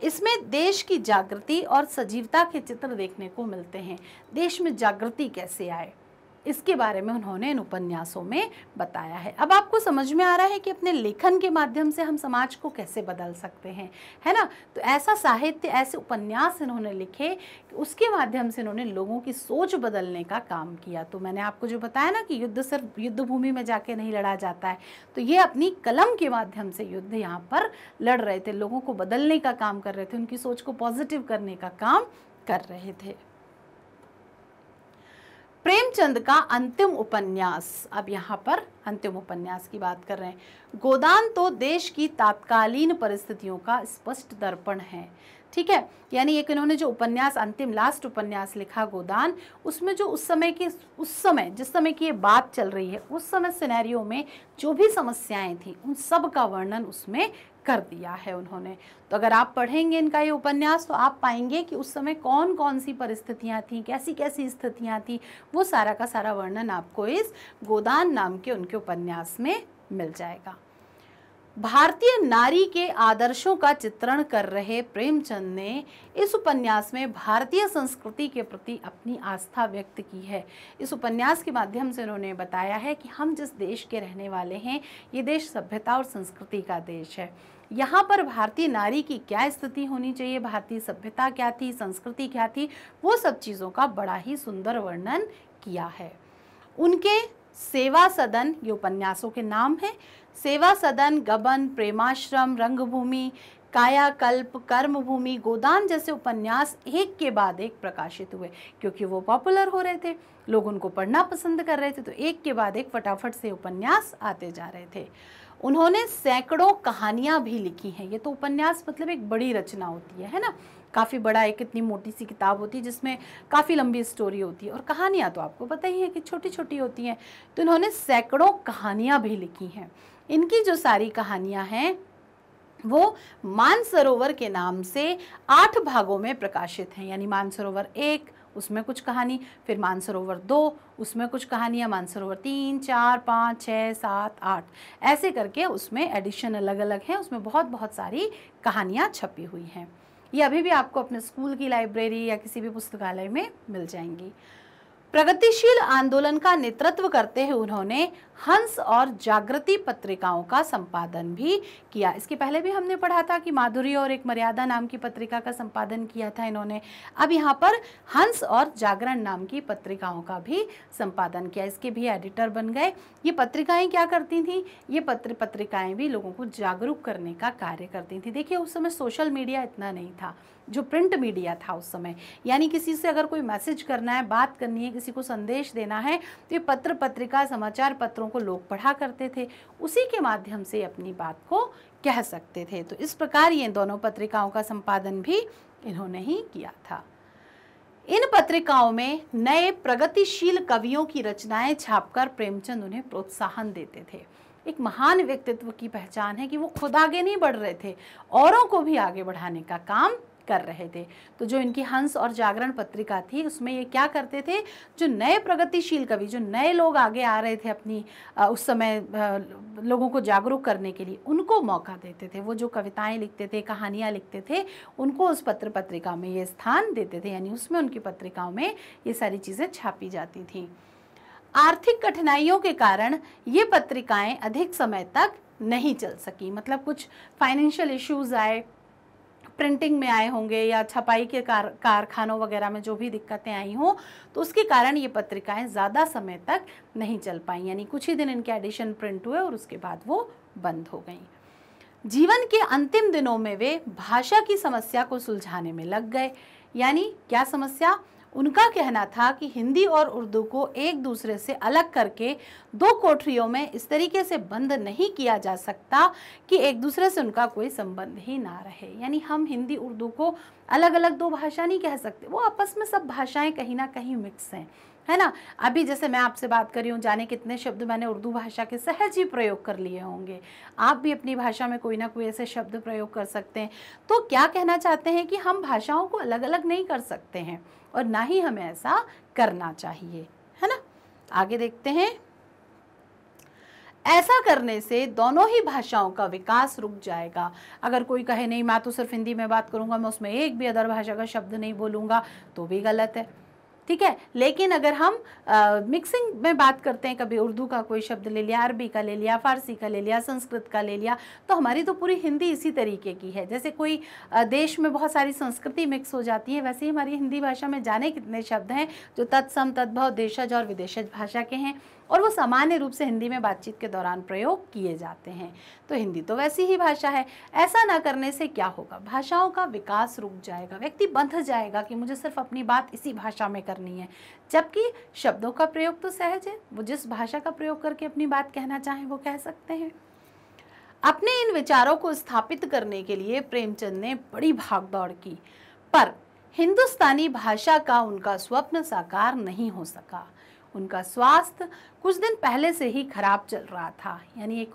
इसमें देश की जागृति और सजीवता के चित्र देखने को मिलते हैं देश में जागृति कैसे आए इसके बारे में उन्होंने इन उपन्यासों में बताया है अब आपको समझ में आ रहा है कि अपने लेखन के माध्यम से हम समाज को कैसे बदल सकते हैं है ना तो ऐसा साहित्य ऐसे उपन्यास इन्होंने लिखे उसके माध्यम से इन्होंने लोगों की सोच बदलने का काम किया तो मैंने आपको जो बताया ना कि युद्ध सिर्फ युद्ध भूमि में जाके नहीं लड़ा जाता है तो ये अपनी कलम के माध्यम से युद्ध यहाँ पर लड़ रहे थे लोगों को बदलने का काम कर रहे थे उनकी सोच को पॉजिटिव करने का काम कर रहे थे प्रेमचंद का अंतिम उपन्यास अब यहाँ पर अंतिम उपन्यास की बात कर रहे हैं गोदान तो देश की तात्कालीन परिस्थितियों का स्पष्ट दर्पण है ठीक है यानी एक इन्होंने जो उपन्यास अंतिम लास्ट उपन्यास लिखा गोदान उसमें जो उस समय की उस समय जिस समय की ये बात चल रही है उस समय सिनेरियो में जो भी समस्याएं थी उन सब का वर्णन उसमें कर दिया है उन्होंने तो अगर आप पढ़ेंगे इनका ये उपन्यास तो आप पाएंगे कि उस समय कौन कौन सी परिस्थितियाँ थीं कैसी कैसी स्थितियाँ थीं वो सारा का सारा वर्णन आपको इस गोदान नाम के उनके उपन्यास में मिल जाएगा भारतीय नारी के आदर्शों का चित्रण कर रहे प्रेमचंद ने इस उपन्यास में भारतीय संस्कृति के प्रति अपनी आस्था व्यक्त की है इस उपन्यास के माध्यम से उन्होंने बताया है कि हम जिस देश के रहने वाले हैं ये देश सभ्यता और संस्कृति का देश है यहाँ पर भारतीय नारी की क्या स्थिति होनी चाहिए भारतीय सभ्यता क्या थी संस्कृति क्या थी वो सब चीज़ों का बड़ा ही सुंदर वर्णन किया है उनके सेवा सदन ये उपन्यासों के नाम हैं सेवा सदन गबन प्रेमाश्रम रंगभूमि कायाकल्प कर्मभूमि गोदान जैसे उपन्यास एक के बाद एक प्रकाशित हुए क्योंकि वो पॉपुलर हो रहे थे लोग उनको पढ़ना पसंद कर रहे थे तो एक के बाद एक फटाफट से उपन्यास आते जा रहे थे उन्होंने सैकड़ों कहानियाँ भी लिखी हैं ये तो उपन्यास मतलब एक बड़ी रचना होती है है ना काफ़ी बड़ा एक इतनी मोटी सी किताब होती है जिसमें काफ़ी लंबी स्टोरी होती है और कहानियाँ तो आपको पता ही है कि छोटी छोटी होती हैं तो इन्होंने सैकड़ों कहानियाँ भी लिखी हैं इनकी जो सारी कहानियाँ हैं वो मानसरोवर के नाम से आठ भागों में प्रकाशित हैं यानी मानसरोवर एक उसमें कुछ कहानी फिर मानसरोवर दो उसमें कुछ कहानियाँ मानसरोवर तीन चार पाँच छः सात आठ ऐसे करके उसमें एडिशन अलग अलग हैं उसमें बहुत बहुत सारी कहानियाँ छपी हुई हैं ये अभी भी आपको अपने स्कूल की लाइब्रेरी या किसी भी पुस्तकालय में मिल जाएंगी प्रगतिशील आंदोलन का नेतृत्व करते हुए उन्होंने हंस और जागृति पत्रिकाओं का संपादन भी किया इसके पहले भी हमने पढ़ा था कि माधुरी और एक मर्यादा नाम की पत्रिका का संपादन किया था इन्होंने अब यहाँ पर हंस और जागरण नाम की पत्रिकाओं का भी संपादन किया इसके भी एडिटर बन गए ये पत्रिकाएं क्या करती थी ये पत्र पत्रिकाएं भी लोगों को जागरूक करने का कार्य करती थी देखिए उस समय सोशल मीडिया इतना नहीं था जो प्रिंट मीडिया था उस समय यानी किसी से अगर कोई मैसेज करना है बात करनी है किसी को संदेश देना है तो ये पत्र पत्रिका समाचार पत्रों को लोग पढ़ा करते थे उसी के माध्यम से अपनी बात को कह सकते थे तो इस प्रकार ये दोनों पत्रिकाओं का संपादन भी इन्होंने ही किया था इन पत्रिकाओं में नए प्रगतिशील कवियों की रचनाएं छापकर प्रेमचंद उन्हें प्रोत्साहन देते थे एक महान व्यक्तित्व की पहचान है कि वो खुद आगे नहीं बढ़ रहे थे औरों को भी आगे बढ़ाने का काम कर रहे थे तो जो इनकी हंस और जागरण पत्रिका थी उसमें ये क्या करते थे जो नए प्रगतिशील कवि जो नए लोग आगे आ रहे थे अपनी उस समय लोगों को जागरूक करने के लिए उनको मौका देते थे वो जो कविताएं लिखते थे कहानियाँ लिखते थे उनको उस पत्र पत्रिका में ये स्थान देते थे यानी उसमें उनकी पत्रिकाओं में ये सारी चीज़ें छापी जाती थी आर्थिक कठिनाइयों के कारण ये पत्रिकाएं अधिक समय तक नहीं चल सकी मतलब कुछ फाइनेंशियल इश्यूज आए प्रिंटिंग में आए होंगे या छपाई के कार कारखानों वगैरह में जो भी दिक्कतें आई हों तो उसके कारण ये पत्रिकाएं ज़्यादा समय तक नहीं चल पाई यानी कुछ ही दिन इनके एडिशन प्रिंट हुए और उसके बाद वो बंद हो गई जीवन के अंतिम दिनों में वे भाषा की समस्या को सुलझाने में लग गए यानी क्या समस्या उनका कहना था कि हिंदी और उर्दू को एक दूसरे से अलग करके दो कोठरियों में इस तरीके से बंद नहीं किया जा सकता कि एक दूसरे से उनका कोई संबंध ही ना रहे यानी हम हिंदी उर्दू को अलग अलग दो भाषा नहीं कह सकते वो आपस में सब भाषाएं कहीं ना कहीं मिक्स हैं है ना अभी जैसे मैं आपसे बात कर रही हूँ जाने कितने शब्द मैंने उर्दू भाषा के सहज ही प्रयोग कर लिए होंगे आप भी अपनी भाषा में कोई ना कोई ऐसे शब्द प्रयोग कर सकते हैं तो क्या कहना चाहते हैं कि हम भाषाओं को अलग अलग नहीं कर सकते हैं और ना ही हमें ऐसा करना चाहिए है ना आगे देखते हैं ऐसा करने से दोनों ही भाषाओं का विकास रुक जाएगा अगर कोई कहे नहीं मैं तो सिर्फ हिंदी में बात करूंगा मैं उसमें एक भी अदर भाषा का शब्द नहीं बोलूंगा तो भी गलत है ठीक है लेकिन अगर हम आ, मिक्सिंग में बात करते हैं कभी उर्दू का कोई शब्द ले लिया अरबी का ले लिया फारसी का ले लिया संस्कृत का ले लिया तो हमारी तो पूरी हिंदी इसी तरीके की है जैसे कोई देश में बहुत सारी संस्कृति मिक्स हो जाती है वैसे ही हमारी हिंदी भाषा में जाने कितने शब्द हैं जो तत्सम तद्भव देशज और विदेशज भाषा के हैं और वो सामान्य रूप से हिंदी में बातचीत के दौरान प्रयोग किए जाते हैं तो हिंदी तो वैसी ही भाषा है ऐसा ना करने से क्या होगा भाषाओं का विकास रुक जाएगा व्यक्ति बंध जाएगा कि मुझे सिर्फ अपनी बात इसी भाषा में करनी है जबकि शब्दों का प्रयोग तो सहज है वो जिस भाषा का प्रयोग करके अपनी बात कहना चाहें वो कह सकते हैं अपने इन विचारों को स्थापित करने के लिए प्रेमचंद ने बड़ी भागदौड़ की पर हिंदुस्तानी भाषा का उनका स्वप्न साकार नहीं हो सका उनका स्वास्थ्य कुछ दिन पहले से ही खराब चल रहा था यानी एक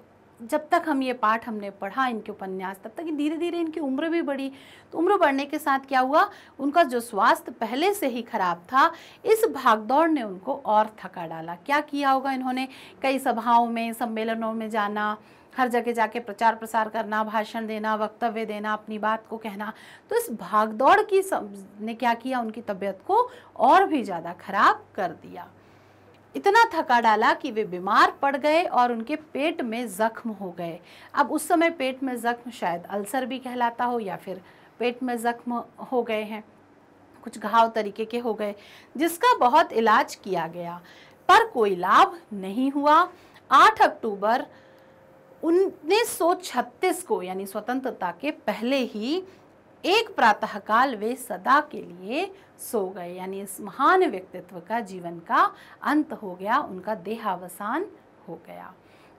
जब तक हम ये पाठ हमने पढ़ा इनके उपन्यास तब तक धीरे धीरे इनकी उम्र भी बढ़ी तो उम्र बढ़ने के साथ क्या हुआ उनका जो स्वास्थ्य पहले से ही खराब था इस भागदौड़ ने उनको और थका डाला क्या किया होगा इन्होंने कई सभाओं में सम्मेलनों में जाना हर जगह जाके प्रचार प्रसार करना भाषण देना वक्तव्य देना अपनी बात को कहना तो इस भागदौड़ की ने क्या किया उनकी तबीयत को और भी ज़्यादा खराब कर दिया इतना थका डाला कि वे बीमार पड़ गए और उनके पेट में जख्म हो गए अब उस समय पेट में जख्म शायद अल्सर भी कहलाता हो या फिर पेट में जख्म हो गए हैं कुछ घाव तरीके के हो गए जिसका बहुत इलाज किया गया पर कोई लाभ नहीं हुआ 8 अक्टूबर उन्नीस को यानी स्वतंत्रता के पहले ही एक प्रातःकाल वे सदा के लिए सो गए यानी इस महान व्यक्तित्व का जीवन का अंत हो गया उनका देहावसान हो गया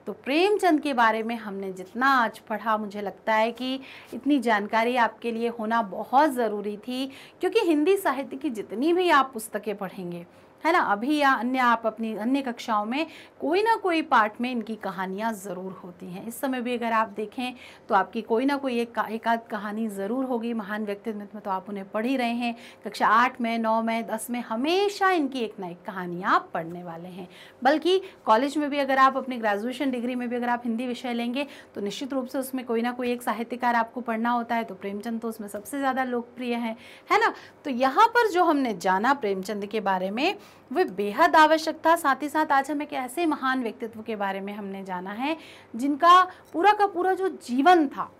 तो प्रेमचंद के बारे में हमने जितना आज पढ़ा मुझे लगता है कि इतनी जानकारी आपके लिए होना बहुत ज़रूरी थी क्योंकि हिंदी साहित्य की जितनी भी आप पुस्तकें पढ़ेंगे है ना अभी या अन्य आप अपनी अन्य कक्षाओं में कोई ना कोई पार्ट में इनकी कहानियाँ ज़रूर होती हैं इस समय भी अगर आप देखें तो आपकी कोई ना कोई एक एक आध कहानी ज़रूर होगी महान व्यक्तित्व में तो आप उन्हें पढ़ ही रहे हैं कक्षा आठ में नौ में दस में हमेशा इनकी एक ना एक कहानी आप पढ़ने वाले हैं बल्कि कॉलेज में भी अगर आप अपनी ग्रेजुएशन डिग्री में भी अगर आप हिंदी विषय लेंगे तो निश्चित रूप से उसमें कोई ना कोई एक साहित्यकार आपको पढ़ना होता है तो प्रेमचंद तो उसमें सबसे ज़्यादा लोकप्रिय हैं है ना तो यहाँ पर जो हमने जाना प्रेमचंद के बारे में वे बेहद आवश्यक था साथ ही साथ आज हम एक ऐसे महान व्यक्तित्व के बारे में हमने जाना है जिनका पूरा का पूरा जो जीवन था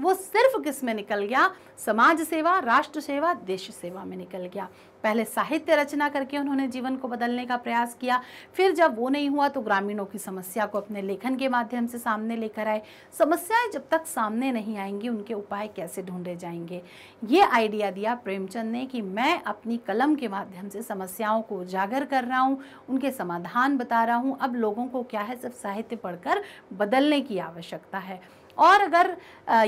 वो सिर्फ किस में निकल गया समाज सेवा राष्ट्र सेवा देश सेवा में निकल गया पहले साहित्य रचना करके उन्होंने जीवन को बदलने का प्रयास किया फिर जब वो नहीं हुआ तो ग्रामीणों की समस्या को अपने लेखन के माध्यम से सामने लेकर आए समस्याएं जब तक सामने नहीं आएंगी उनके उपाय कैसे ढूंढे जाएंगे ये आइडिया दिया प्रेमचंद ने कि मैं अपनी कलम के माध्यम से समस्याओं को उजागर कर रहा हूँ उनके समाधान बता रहा हूँ अब लोगों को क्या है सिर्फ साहित्य पढ़कर बदलने की आवश्यकता है और अगर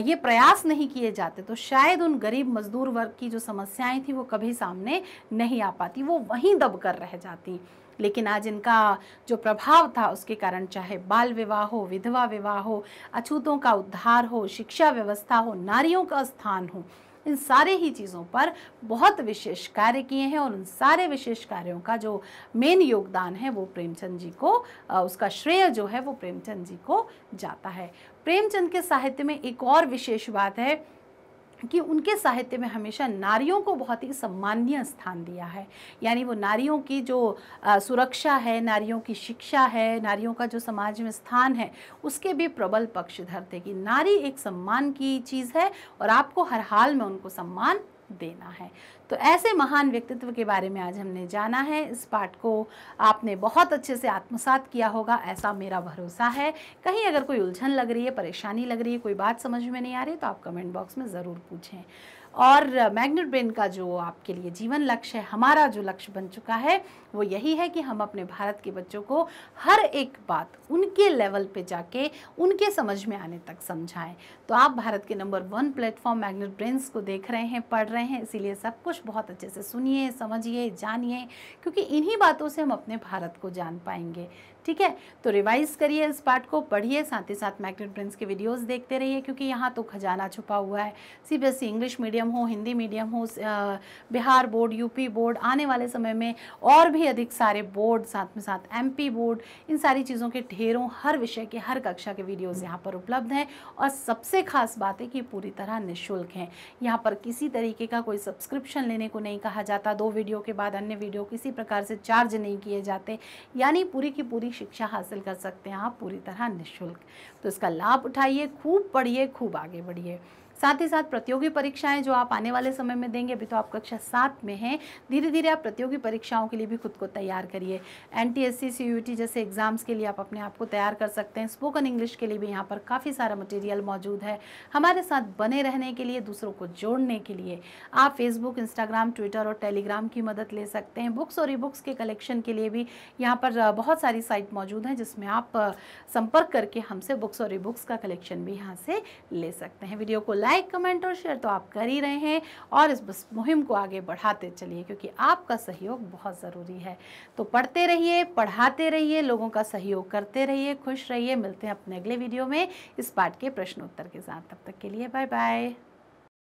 ये प्रयास नहीं किए जाते तो शायद उन गरीब मजदूर वर्ग की जो समस्याएं थी वो कभी सामने नहीं आ पाती वो वहीं दब कर रह जाती लेकिन आज इनका जो प्रभाव था उसके कारण चाहे बाल विवाह हो विधवा विवाह हो अछूतों का उद्धार हो शिक्षा व्यवस्था हो नारियों का स्थान हो इन सारे ही चीज़ों पर बहुत विशेष कार्य किए हैं और उन सारे विशेष कार्यों का जो मेन योगदान है वो प्रेमचंद जी को उसका श्रेय जो है वो प्रेमचंद जी को जाता है प्रेमचंद के साहित्य में एक और विशेष बात है कि उनके साहित्य में हमेशा नारियों को बहुत ही सम्माननीय स्थान दिया है यानी वो नारियों की जो सुरक्षा है नारियों की शिक्षा है नारियों का जो समाज में स्थान है उसके भी प्रबल पक्ष धरते कि नारी एक सम्मान की चीज़ है और आपको हर हाल में उनको सम्मान देना है तो ऐसे महान व्यक्तित्व के बारे में आज हमने जाना है इस पाठ को आपने बहुत अच्छे से आत्मसात किया होगा ऐसा मेरा भरोसा है कहीं अगर कोई उलझन लग रही है परेशानी लग रही है कोई बात समझ में नहीं आ रही तो आप कमेंट बॉक्स में ज़रूर पूछें और मैग्नेट ब्रेन का जो आपके लिए जीवन लक्ष्य है हमारा जो लक्ष्य बन चुका है वो यही है कि हम अपने भारत के बच्चों को हर एक बात उनके लेवल पे जाके उनके समझ में आने तक समझाएं तो आप भारत के number one platform Magnet Brains को देख रहे हैं पढ़ रहे हैं इसीलिए सब कुछ बहुत अच्छे से सुनिए समझिए जानिए क्योंकि इन्हीं बातों से हम अपने भारत को जान पाएंगे ठीक है तो रिवाइज करिए इस पार्ट को पढ़िए साथ ही साथ मैग्नेट प्रिंस के वीडियोस देखते रहिए क्योंकि यहाँ तो खजाना छुपा हुआ है सीबीएसई इंग्लिश मीडियम हो हिंदी मीडियम हो बिहार बोर्ड यूपी बोर्ड आने वाले समय में और भी अधिक सारे बोर्ड साथ में साथ एम बोर्ड इन सारी चीज़ों के ढेरों हर विषय के हर कक्षा के वीडियोज़ यहाँ पर उपलब्ध हैं और सबसे खास बात है कि पूरी तरह निःशुल्क हैं यहाँ पर किसी तरीके का कोई सब्सक्रिप्शन लेने को नहीं कहा जाता दो वीडियो के बाद अन्य वीडियो किसी प्रकार से चार्ज नहीं किए जाते यानी पूरी की पूरी शिक्षा हासिल कर सकते हैं आप पूरी तरह निःशुल्क तो इसका लाभ उठाइए खूब पढ़िए खूब आगे बढ़िए साथ ही साथ प्रतियोगी परीक्षाएं जो आप आने वाले समय में देंगे अभी तो आप कक्षा सात में हैं धीरे धीरे आप प्रतियोगी परीक्षाओं के लिए भी खुद को तैयार करिए एन टी जैसे एग्ज़ाम्स के लिए आप अपने आप को तैयार कर सकते हैं स्पोकन इंग्लिश के लिए भी यहाँ पर काफ़ी सारा मटेरियल मौजूद है हमारे साथ बने रहने के लिए दूसरों को जोड़ने के लिए आप फेसबुक इंस्टाग्राम ट्विटर और टेलीग्राम की मदद ले सकते हैं बुक्स और ई बुक्स के कलेक्शन के लिए भी यहाँ पर बहुत सारी साइट मौजूद हैं जिसमें आप संपर्क करके हमसे बुक्स और ई बुक्स का कलेक्शन भी यहाँ से ले सकते हैं वीडियो को लाइक लाइक कमेंट और शेयर तो आप कर ही रहे हैं और इस मुहिम को आगे बढ़ाते चलिए क्योंकि आपका सहयोग बहुत ज़रूरी है तो पढ़ते रहिए पढ़ाते रहिए लोगों का सहयोग करते रहिए खुश रहिए मिलते हैं अपने अगले वीडियो में इस पाठ के प्रश्नोत्तर के साथ तब तक के लिए बाय बाय